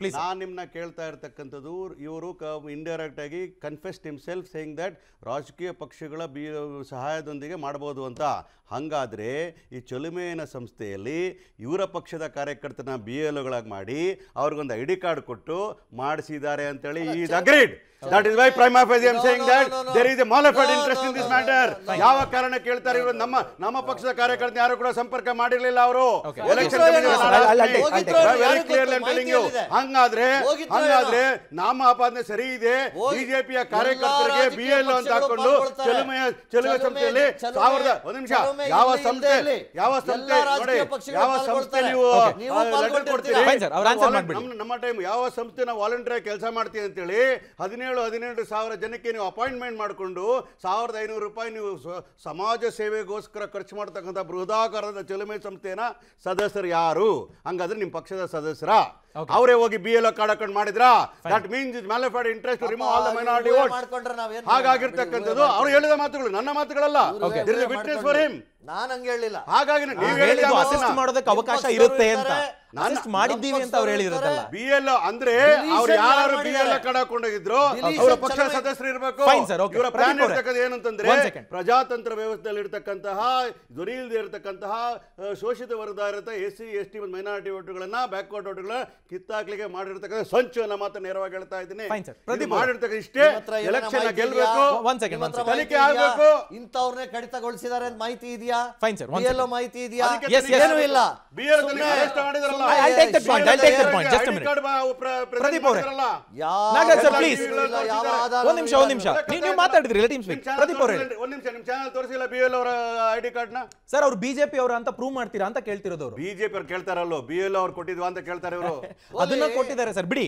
ಪ್ಲೀಸ್ ನಾನು ನಿಮ್ಮನ್ನ ಕೇಳ್ತಾ ಇರತಕ್ಕಂಥದ್ದು ಇವರು ಇಂಡೈರೆಕ್ಟ್ ಆಗಿ ಕನ್ಫೆಸ್ಟ್ ಹಿಮ್ಸೆಲ್ಫ್ ಸೇಯಿಂಗ್ ದಟ್ ರಾಜಕೀಯ ಪಕ್ಷಗಳ ಬಿ ಸಹಾಯದೊಂದಿಗೆ ಮಾಡ್ಬೋದು ಅಂತ ಹಾಗಾದರೆ ಈ ಚಲುಮೆಯನ ಸಂಸ್ಥೆಯಲ್ಲಿ ಇವರ ಪಕ್ಷದ ಕಾರ್ಯಕರ್ತನ ಬಿ ಎಲ್ ಮಾಡಿ ಅವ್ರಿಗೊಂದು ಐ ಡಿ ಕಾರ್ಡ್ ಕೊಟ್ಟು ಮಾಡಿಸಿದ್ದಾರೆ ಅಂತೇಳಿ is agreed that is why prime of I am saying that there is a mala fide interest in this matter ಯಾವ ಕಾರಣ ಕೇಳ್ತಾರೆ ಇವರು ನಮ್ಮ ನಮ್ಮ ಪಕ್ಷದ ಕಾರ್ಯಕರ್ತ ಯಾರು ಕೂಡ ಸಂಪರ್ಕ ಮಾಡಿರಲಿಲ್ಲ ಅವರು election very clearly telling you ಹಂಗಾದ್ರೆ ಹಂಗಾದ್ರೆ ನಾಮ ಆಪಾದನೆ ಸರಿ ಇದೆ ಬಿಜೆಪಿಯ ಕಾರ್ಯಕರ್ತರಿಗೆ ಬಿ ಎಲ್ ಅಂತ ಹಾಕೊಂಡು ಚಲುಮೆಯ ಚಲುವೆ ಸಂಸ್ಥೆಯಲ್ಲಿ ಸಾವಿರದ ಒಂದ್ ನಿಮಿಷ ಯಾವ ಸಂಸ್ಥೆ ಯಾವ ಸಂಸ್ಥೆ ನೋಡಿ ಯಾವ ಸಂಸ್ಥೆ ನೀವು ಲೆಟರ್ ಕೊಡ್ತೀರಿ ನಮ್ಮ ಟೈಮ್ ಯಾವ ಸಂಸ್ಥೆ ನಾವು ವಾಲಂಟಿಯರ್ ಕೆಲಸ ಮಾಡ್ತೀವಿ ಅಂತೇಳಿ ಹದಿನೇಳು ಹದಿನೇಳು ಹದಿನೆಂಟು ಸಾವಿರ ಜನಕ್ಕೆ ನೀವು ಅಪಾಯಿಂಟ್ಮೆಂಟ್ ಮಾಡಿಕೊಂಡು ಸಾವಿರದ ಐನೂರು ರೂಪಾಯಿ ನೀವು ಸಮಾಜ ಸೇವೆಗೋಸ್ಕರ ಖರ್ಚು ಮಾಡ್ತಕ್ಕಂಥ ಬೃಹದಾಕಾರದ ಚಲುಮೆ ಸಂಸ್ಥೆಯ ಸದಸ್ಯರು ಯಾರು ಹಂಗಾದ್ರೆ ನಿಮ್ಮ ಪಕ್ಷದ ಸದಸ್ಯರ ಅವರೇ ಹೋಗಿ ಬಿ ಎಲ್ ಕಾಡಕೊಂಡು ಮಾಡಿದ್ರ that means mala fide interest remove all the minority vote ಹಾಗಾಗಿರ್ತಕ್ಕಂಥದ್ದು ಅವ್ರು ಹೇಳಿದ ಮಾತುಗಳು ನನ್ನ ಮಾತುಗಳಲ್ಲ ದಿರ್ ವಿಟ್ನೆಸ್ ಫಾರ್ ಹಿಮ್ ನಾನು ಹಂಗೆ ಹೇಳಿಲ್ಲ ಹಾಗಾಗಿ ನೀವು ಹೇಳಿದ ಅಸಿಸ್ಟ್ ಮಾಡೋದಕ್ಕೆ ಅವಕಾಶ ಇರುತ್ತೆ ಅಂತ ನಾನು ಮಾಡಿದ್ದೀವಿ ಅಂತ ಅವ್ರು ಹೇಳಿದ್ರಲ್ಲ ಬಿ ಎಲ್ ಅಂದ್ರೆ ಅವ್ರು ಯಾರು ಬಿ ಎಲ್ ಕಡಕೊಂಡೋಗಿದ್ರು ಅವರ ಪಕ್ಷದ ಸದಸ್ಯರು ಇರಬೇಕು ಇವರ ಪ್ಲಾನ್ ಇರ್ತಕ್ಕಂಥ ಏನಂತಂದ್ರೆ ಪ್ರಜಾತಂತ್ರ ವ್ಯವಸ್ಥೆಯಲ್ಲಿ ಇರ್ತಕ್ಕಂತಹ ದೊರೆಯಿಲ್ದೆ ಇರತಕ್ಕಂತಹ ಶೋಷಿತ ವರ್ಗದ ಇರತ್ತ ಎಸ್ ಸಿ ಎಸ್ ಟಿ ಮತ್ತು ಮೈನಾರಿಟಿ ವೋಟ್ಗಳನ್ನ ಬ್ಯಾಕ್ವರ್ಡ್ ವೋಟ್ಗಳನ್ನ ಕಿತ್ತಾಕ್ಲಿಕ್ಕೆ ಮಾಡಿರ್ತಕ್ಕಂಥ ಸಂಚು ಅನ್ನೋ ಮಾತ್ರ ನೇರವಾಗಿ ಹೇಳ್ತಾ ಇದ್ದೀನಿ ಮಾಡಿರ್ತಕ್ಕ ಇಷ್ಟೇ ಎಲೆಕ್ಷನ್ ಗೆಲ್ಬೇಕು ತನಿಖೆ ಆಗಬೇಕು ಇಂಥವ್ರನ್ನೇ ಕಡಿತಗೊಳಿಸಿದ್ದಾರೆ ಅಂತ ಮಾಹಿತಿ ಇದೆಯಾ ಫೈನ್ ಸರ್ ಬಿಎಲ್ಒ ಮಾಹಿತಿ ಇದೆಯಾ ಏನು ಇಲ್ಲ ಬಿಆರ್ ಜಸ್ಟ್ ಪ್ರದೀಪ್ ಅವರೇ ನಾಗರಾಜ್ ಸರ್ ಪ್ಲೀಸ್ ಒಂದು ನಿಮಿಷ ಒಂದು ನಿಮಿಷ ನೀವು ಮಾತಾಡಿದ್ರಿ ಟೀಮ್ ಸ್ಪೀಕ್ ಪ್ರದೀಪ್ ಅವರೇ ಒಂದು ನಿಮಿಷ ನಿಮ್ಮ ಚಾನೆಲ್ ತೋರಿಸಿಲ್ಲ ಬಿಎಲ್ ಅವರ ಐಡಿ ಕಾರ್ಡ್ ನ ಸರ್ ಅವರು ಬಿಜೆಪಿ ಅವರ ಅಂತ ಪ್ರೂವ್ ಮಾಡ್ತೀರಾ ಅಂತ ಕೇಳ್ತಿರೋದು ಬಿಜೆಪಿ ಅವರು ಕೇಳ್ತಾರಲ್ಲೋ ಬಿಎಲ್ ಅವ್ರು ಕೊಟ್ಟಿದ್ವಾ ಅಂತ ಕೇಳ್ತಾರೆ ಇವರು ಅದನ್ನ ಕೊಟ್ಟಿದ್ದಾರೆ ಸರ್ ಬಿಡಿ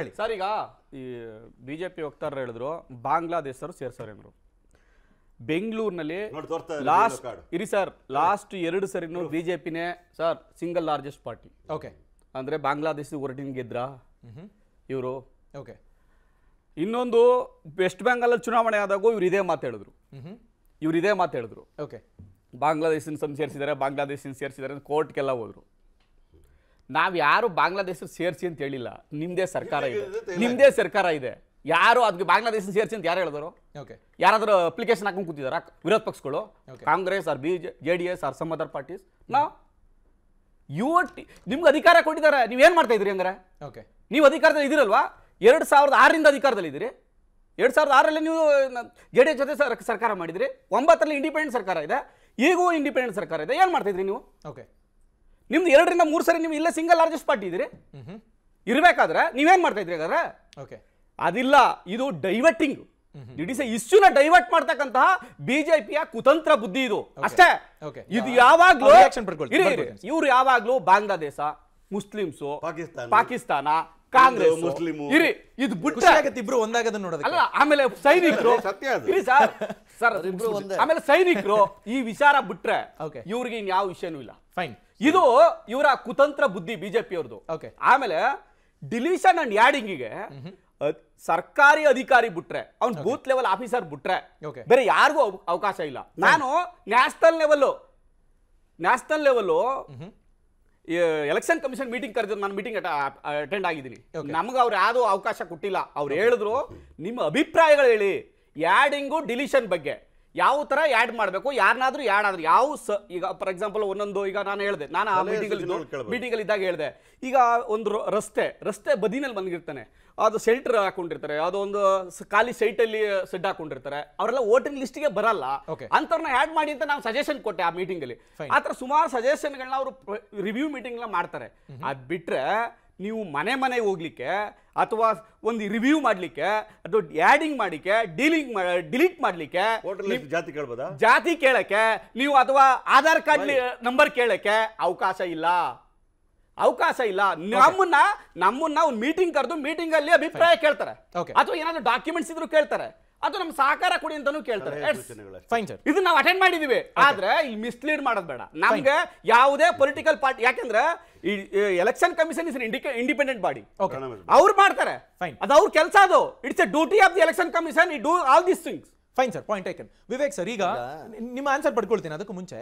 ಹೇಳಿ ಸರ್ ಈಗ ಈ ಬಿಜೆಪಿ ವಕ್ತಾರರು ಹೇಳಿದ್ರು ಬಾಂಗ್ಲಾದೇಶರು ಸೇರ್ಸೋರು ಅಂದ್ರು ಬೆಂಗಳೂರಿನಲ್ಲಿ ಲಾಸ್ಟ್ ಇರಿ ಸರ್ ಲಾಸ್ಟ್ ಎರಡು ಸರಿನೂ ಬಿಜೆಪಿನೇ sir single largest party okay ಅಂದ್ರೆ ಬಾಂಗ್ಲಾದೇಶ ಹೊರಟಿನ ಗೆದ್ರ ಇವರು ಓಕೆ ಇನ್ನೊಂದು ವೆಸ್ಟ್ ಬೆಂಗಾಲ್ ಚುನಾವಣೆ ಆದಾಗೂ ಇವ್ರು ಇದೇ ಮಾತಾಡಿದ್ರು ಇವ್ರು ಇದೇ ಮಾತಾಡಿದ್ರು ಓಕೆ ಬಾಂಗ್ಲಾದೇಶನ ಸೇರಿಸಿದ್ದಾರೆ ಬಾಂಗ್ಲಾದೇಶನ ಸೇರಿಸಿದ್ದಾರೆ ಕೋರ್ಟ್ಗೆಲ್ಲ ಹೋದ್ರು ನಾವು ಯಾರು ಬಾಂಗ್ಲಾದೇಶ ಸೇರಿಸಿ ಅಂತ ಹೇಳಿಲ್ಲ ನಿಮ್ಮದೇ ಸರ್ಕಾರ ಇದೆ ನಿಮ್ಮದೇ ಸರ್ಕಾರ ಇದೆ ಯಾರು ಅದಕ್ಕೆ ಬಾಂಗ್ಲಾದೇಶ ಸೇರಿಸಿ ಅಂತ ಯಾರು ಹೇಳಿದ್ರು ಯಾರಾದರೂ ಅಪ್ಲಿಕೇಶನ್ ಹಾಕೊಂಡು ಕೂತಿದಾರ ವಿರೋಧ ಪಕ್ಷಗಳು Congress or B J D S or some other parties ನಾ ಯುವ ನಿಮ್ಗೆ ಅಧಿಕಾರ ಕೊಟ್ಟಿದ್ದಾರೆ ಏನು ಮಾಡ್ತಾ ಇದ್ರಿ ಹಂಗಾರೆ ಓಕೆ ನೀವು ಅಧಿಕಾರದಲ್ಲಿ ಇದ್ದೀರಲ್ವಾ ಎರಡು ಸಾವಿರದ ಆರರಿಂದ ಅಧಿಕಾರದಲ್ಲಿ ಇದ್ದೀರಿ ಎರಡು ಸಾವಿರದ ಆರಲ್ಲಿ ನೀವು ಜೆ ಡಿ ಎಸ್ ಜೊತೆ ಸರ್ಕಾರ ಮಾಡಿದ್ರಿ ಒಂಬತ್ತರಲ್ಲಿ ಇಂಡಿಪೆಂಡೆಂಟ್ ಸರ್ಕಾರ ಇದೆ ಈಗೂ ಇಂಡಿಪೆಂಡೆಂಟ್ ಸರ್ಕಾರ ಇದೆ ಏನು ಮಾಡ್ತಾ ಇದ್ರಿ ನೀವು ಓಕೆ ನಿಮ್ದು ಎರಡರಿಂದ ಮೂರು ಸರಿ ನೀವು ಇಲ್ಲ ಸಿಂಗಲ್ ಲಾರ್ಜೆಸ್ಟ್ ಪಾರ್ಟಿ ಇದ್ರಿ ಇರಬೇಕಾದ್ರೆ ನೀವೇನು ಮಾಡ್ತಾ ಇದ್ರಿ ಹಾಗಾದ್ರೆ ಓಕೆ ಅದಿಲ್ಲ ಇದು ಡೈವರ್ಟಿಂಗ್ ಇಟ್ ಇಸ್ ಇಶ್ಯೂನ ಡೈವರ್ಟ್ ಮಾಡ್ತಕ್ಕಂತಹ ಬಿಜೆಪಿಯ ಕುತಂತ್ರ ಬುದ್ಧಿ ಇದು ಅಷ್ಟೇ ಇದು ಯಾವಾಗ್ಲೂ ಇವ್ರು ಯಾವಾಗ್ಲೂ ಬಾಂಗ್ಲಾದೇಶ ಮುಸ್ಲಿಮ್ಸ್ ಪಾಕಿಸ್ತಾನ ಕಾಂಗ್ರೆಸ್ ಮುಸ್ಲಿಂ ಇರಿ ಇದು ಇಬ್ರು ಒಂದಾಗದ ನೋಡೋದು ಅಲ್ಲ ಆಮೇಲೆ ಸೈನಿಕರು ಸತ್ಯ ಸರ್ ಆಮೇಲೆ ಸೈನಿಕರು ಈ ವಿಚಾರ ಬಿಟ್ರೆ ಇವ್ರಿಗೆ ಇನ್ ಯಾವ ವಿಷಯನೂ ಇಲ್ಲ ಫೈನ್ ಇದು ಇವರ ಕುತಂತ್ರ ಬುದ್ಧಿ ಬಿಜೆಪಿ ಅವ್ರದ್ದು ಓಕೆ ಆಮೇಲೆ ಡಿಲೀಷನ್ ಅಂಡ್ ಯಾಡಿಂಗಿಗೆ ಸರ್ಕಾರಿ ಅಧಿಕಾರಿ ಬಿಟ್ರೆ ಅವ್ನ್ ಬೂತ್ ಲೆವೆಲ್ ಆಫೀಸರ್ ಬಿಟ್ರೆ ಬೇರೆ ಯಾರಿಗೂ ಅವಕಾಶ ಇಲ್ಲ ನಾನು national level national level election commission meeting ಕರೆದ್ರು ನಾನು ಮೀಟಿಂಗ್ ಅಟೆಂಡ್ ಆಗಿದ್ದೀನಿ ನಮ್ಗೆ ಅವ್ರು ಯಾವುದೂ ಅವಕಾಶ ಕೊಟ್ಟಿಲ್ಲ ಅವ್ರು ಹೇಳಿದ್ರು ನಿಮ್ಮ ಅಭಿಪ್ರಾಯಗಳು ಹೇಳಿ ಯಾಡಿಂಗು ಡಿಲೀಷನ್ ಬಗ್ಗೆ ಯಾವ ತರ ಆ್ಯಡ್ ಮಾಡಬೇಕು ಯಾರನ್ನಾದ್ರೂ ಆ್ಯಡ್ ಆದ್ರೆ ಯಾವ ಈಗ ಫಾರ್ ಎಕ್ಸಾಂಪಲ್ ಒಂದೊಂದು ಈಗ ನಾನು ಹೇಳಿದೆ ನಾನು ಆ ಮೀಟಿಂಗಲ್ಲಿ ಇದ್ದಾಗ ಹೇಳಿದೆ ಈಗ ಒಂದು ರಸ್ತೆ ರಸ್ತೆ ಬದಿನಲ್ಲಿ ಬಂದಿರ್ತಾನೆ ಅದು ಸೆಲ್ಟರ್ ಹಾಕೊಂಡಿರ್ತಾರೆ ಅದು ಒಂದು ಖಾಲಿ ಸೈಟ್ ಅಲ್ಲಿ ಸೆಡ್ ಹಾಕೊಂಡಿರ್ತಾರೆ ಅವರೆಲ್ಲ ವೋಟಿಂಗ್ ಗೆ ಬರಲ್ಲ ಅಂತವ್ರನ್ನ ಆ್ಯಡ್ ಮಾಡಿ ಅಂತ ನಾವು ಸಜೆಷನ್ ಕೊಟ್ಟೆ ಆ ಮೀಟಿಂಗಲ್ಲಿ ಆ ಆತರ ಸುಮಾರು ಸಜೆಷನ್ಗಳನ್ನ ಅವರು ರಿವ್ಯೂ ಮೀಟಿಂಗ್ನ ಮಾಡ್ತಾರೆ ಅದ್ ಬಿಟ್ರೆ ನೀವು ಮನೆ ಮನೆ ಹೋಗ್ಲಿಕ್ಕೆ ಅಥವಾ ಒಂದು ರಿವ್ಯೂ ಮಾಡಲಿಕ್ಕೆ ಅಥವಾ ಆ್ಯಡಿಂಗ್ ಮಾಡಲಿಕ್ಕೆ ಡೀಲಿಂಗ್ ಡಿಲೀಟ್ ಮಾಡಲಿಕ್ಕೆ ಜಾತಿ ಕೇಳ್ಬೋದ ಜಾತಿ ಕೇಳಕ್ಕೆ ನೀವು ಅಥವಾ ಆಧಾರ್ ಕಾರ್ಡ್ ನಂಬರ್ ಕೇಳಕ್ಕೆ ಅವಕಾಶ ಇಲ್ಲ ಅವಕಾಶ ಇಲ್ಲ ನಮ್ಮನ್ನ ನಮ್ಮನ್ನ ಒಂದು ಮೀಟಿಂಗ್ ಕರೆದು ಮೀಟಿಂಗಲ್ಲಿ ಅಭಿಪ್ರಾಯ ಕೇಳ್ತಾರೆ ಅಥವಾ ಏನಾದರೂ ಡಾಕ್ಯುಮೆಂಟ್ಸ್ ಇದ್ರು ಕೇಳ್ತಾರೆ ಅದು ನಮ್ಮ ಸಹಕಾರ ಕೊಡಿ ಅಂತಾನು ಕೇಳ್ತಾರೆ ಫೈನ್ ಸರ್ ಇದು ನಾವು ಅಟೆಂಡ್ ಮಾಡಿದೀವಿ ಆದ್ರೆ ಈ ಮಿಸ್ಲೀಡ್ ಮಾಡೋದು ಬೇಡ ನಮ್ಗೆ ಯಾವುದೇ ಪೊಲಿಟಿಕಲ್ ಪಾರ್ಟಿ ಯಾಕಂದ್ರೆ ಈ election commission is independent body ಅವ್ರು ಮಾಡ್ತಾರೆ ಅದು ಅವ್ರ ಕೆಲಸ ಅದು it's a duty of the election commission it do all this things fine sir point I can Vivek sir ಈಗ ನಿಮ್ಮ ಆನ್ಸರ್ ಪಡ್ಕೊಳ್ತೀನಿ ಅದಕ್ಕೂ ಮುಂಚೆ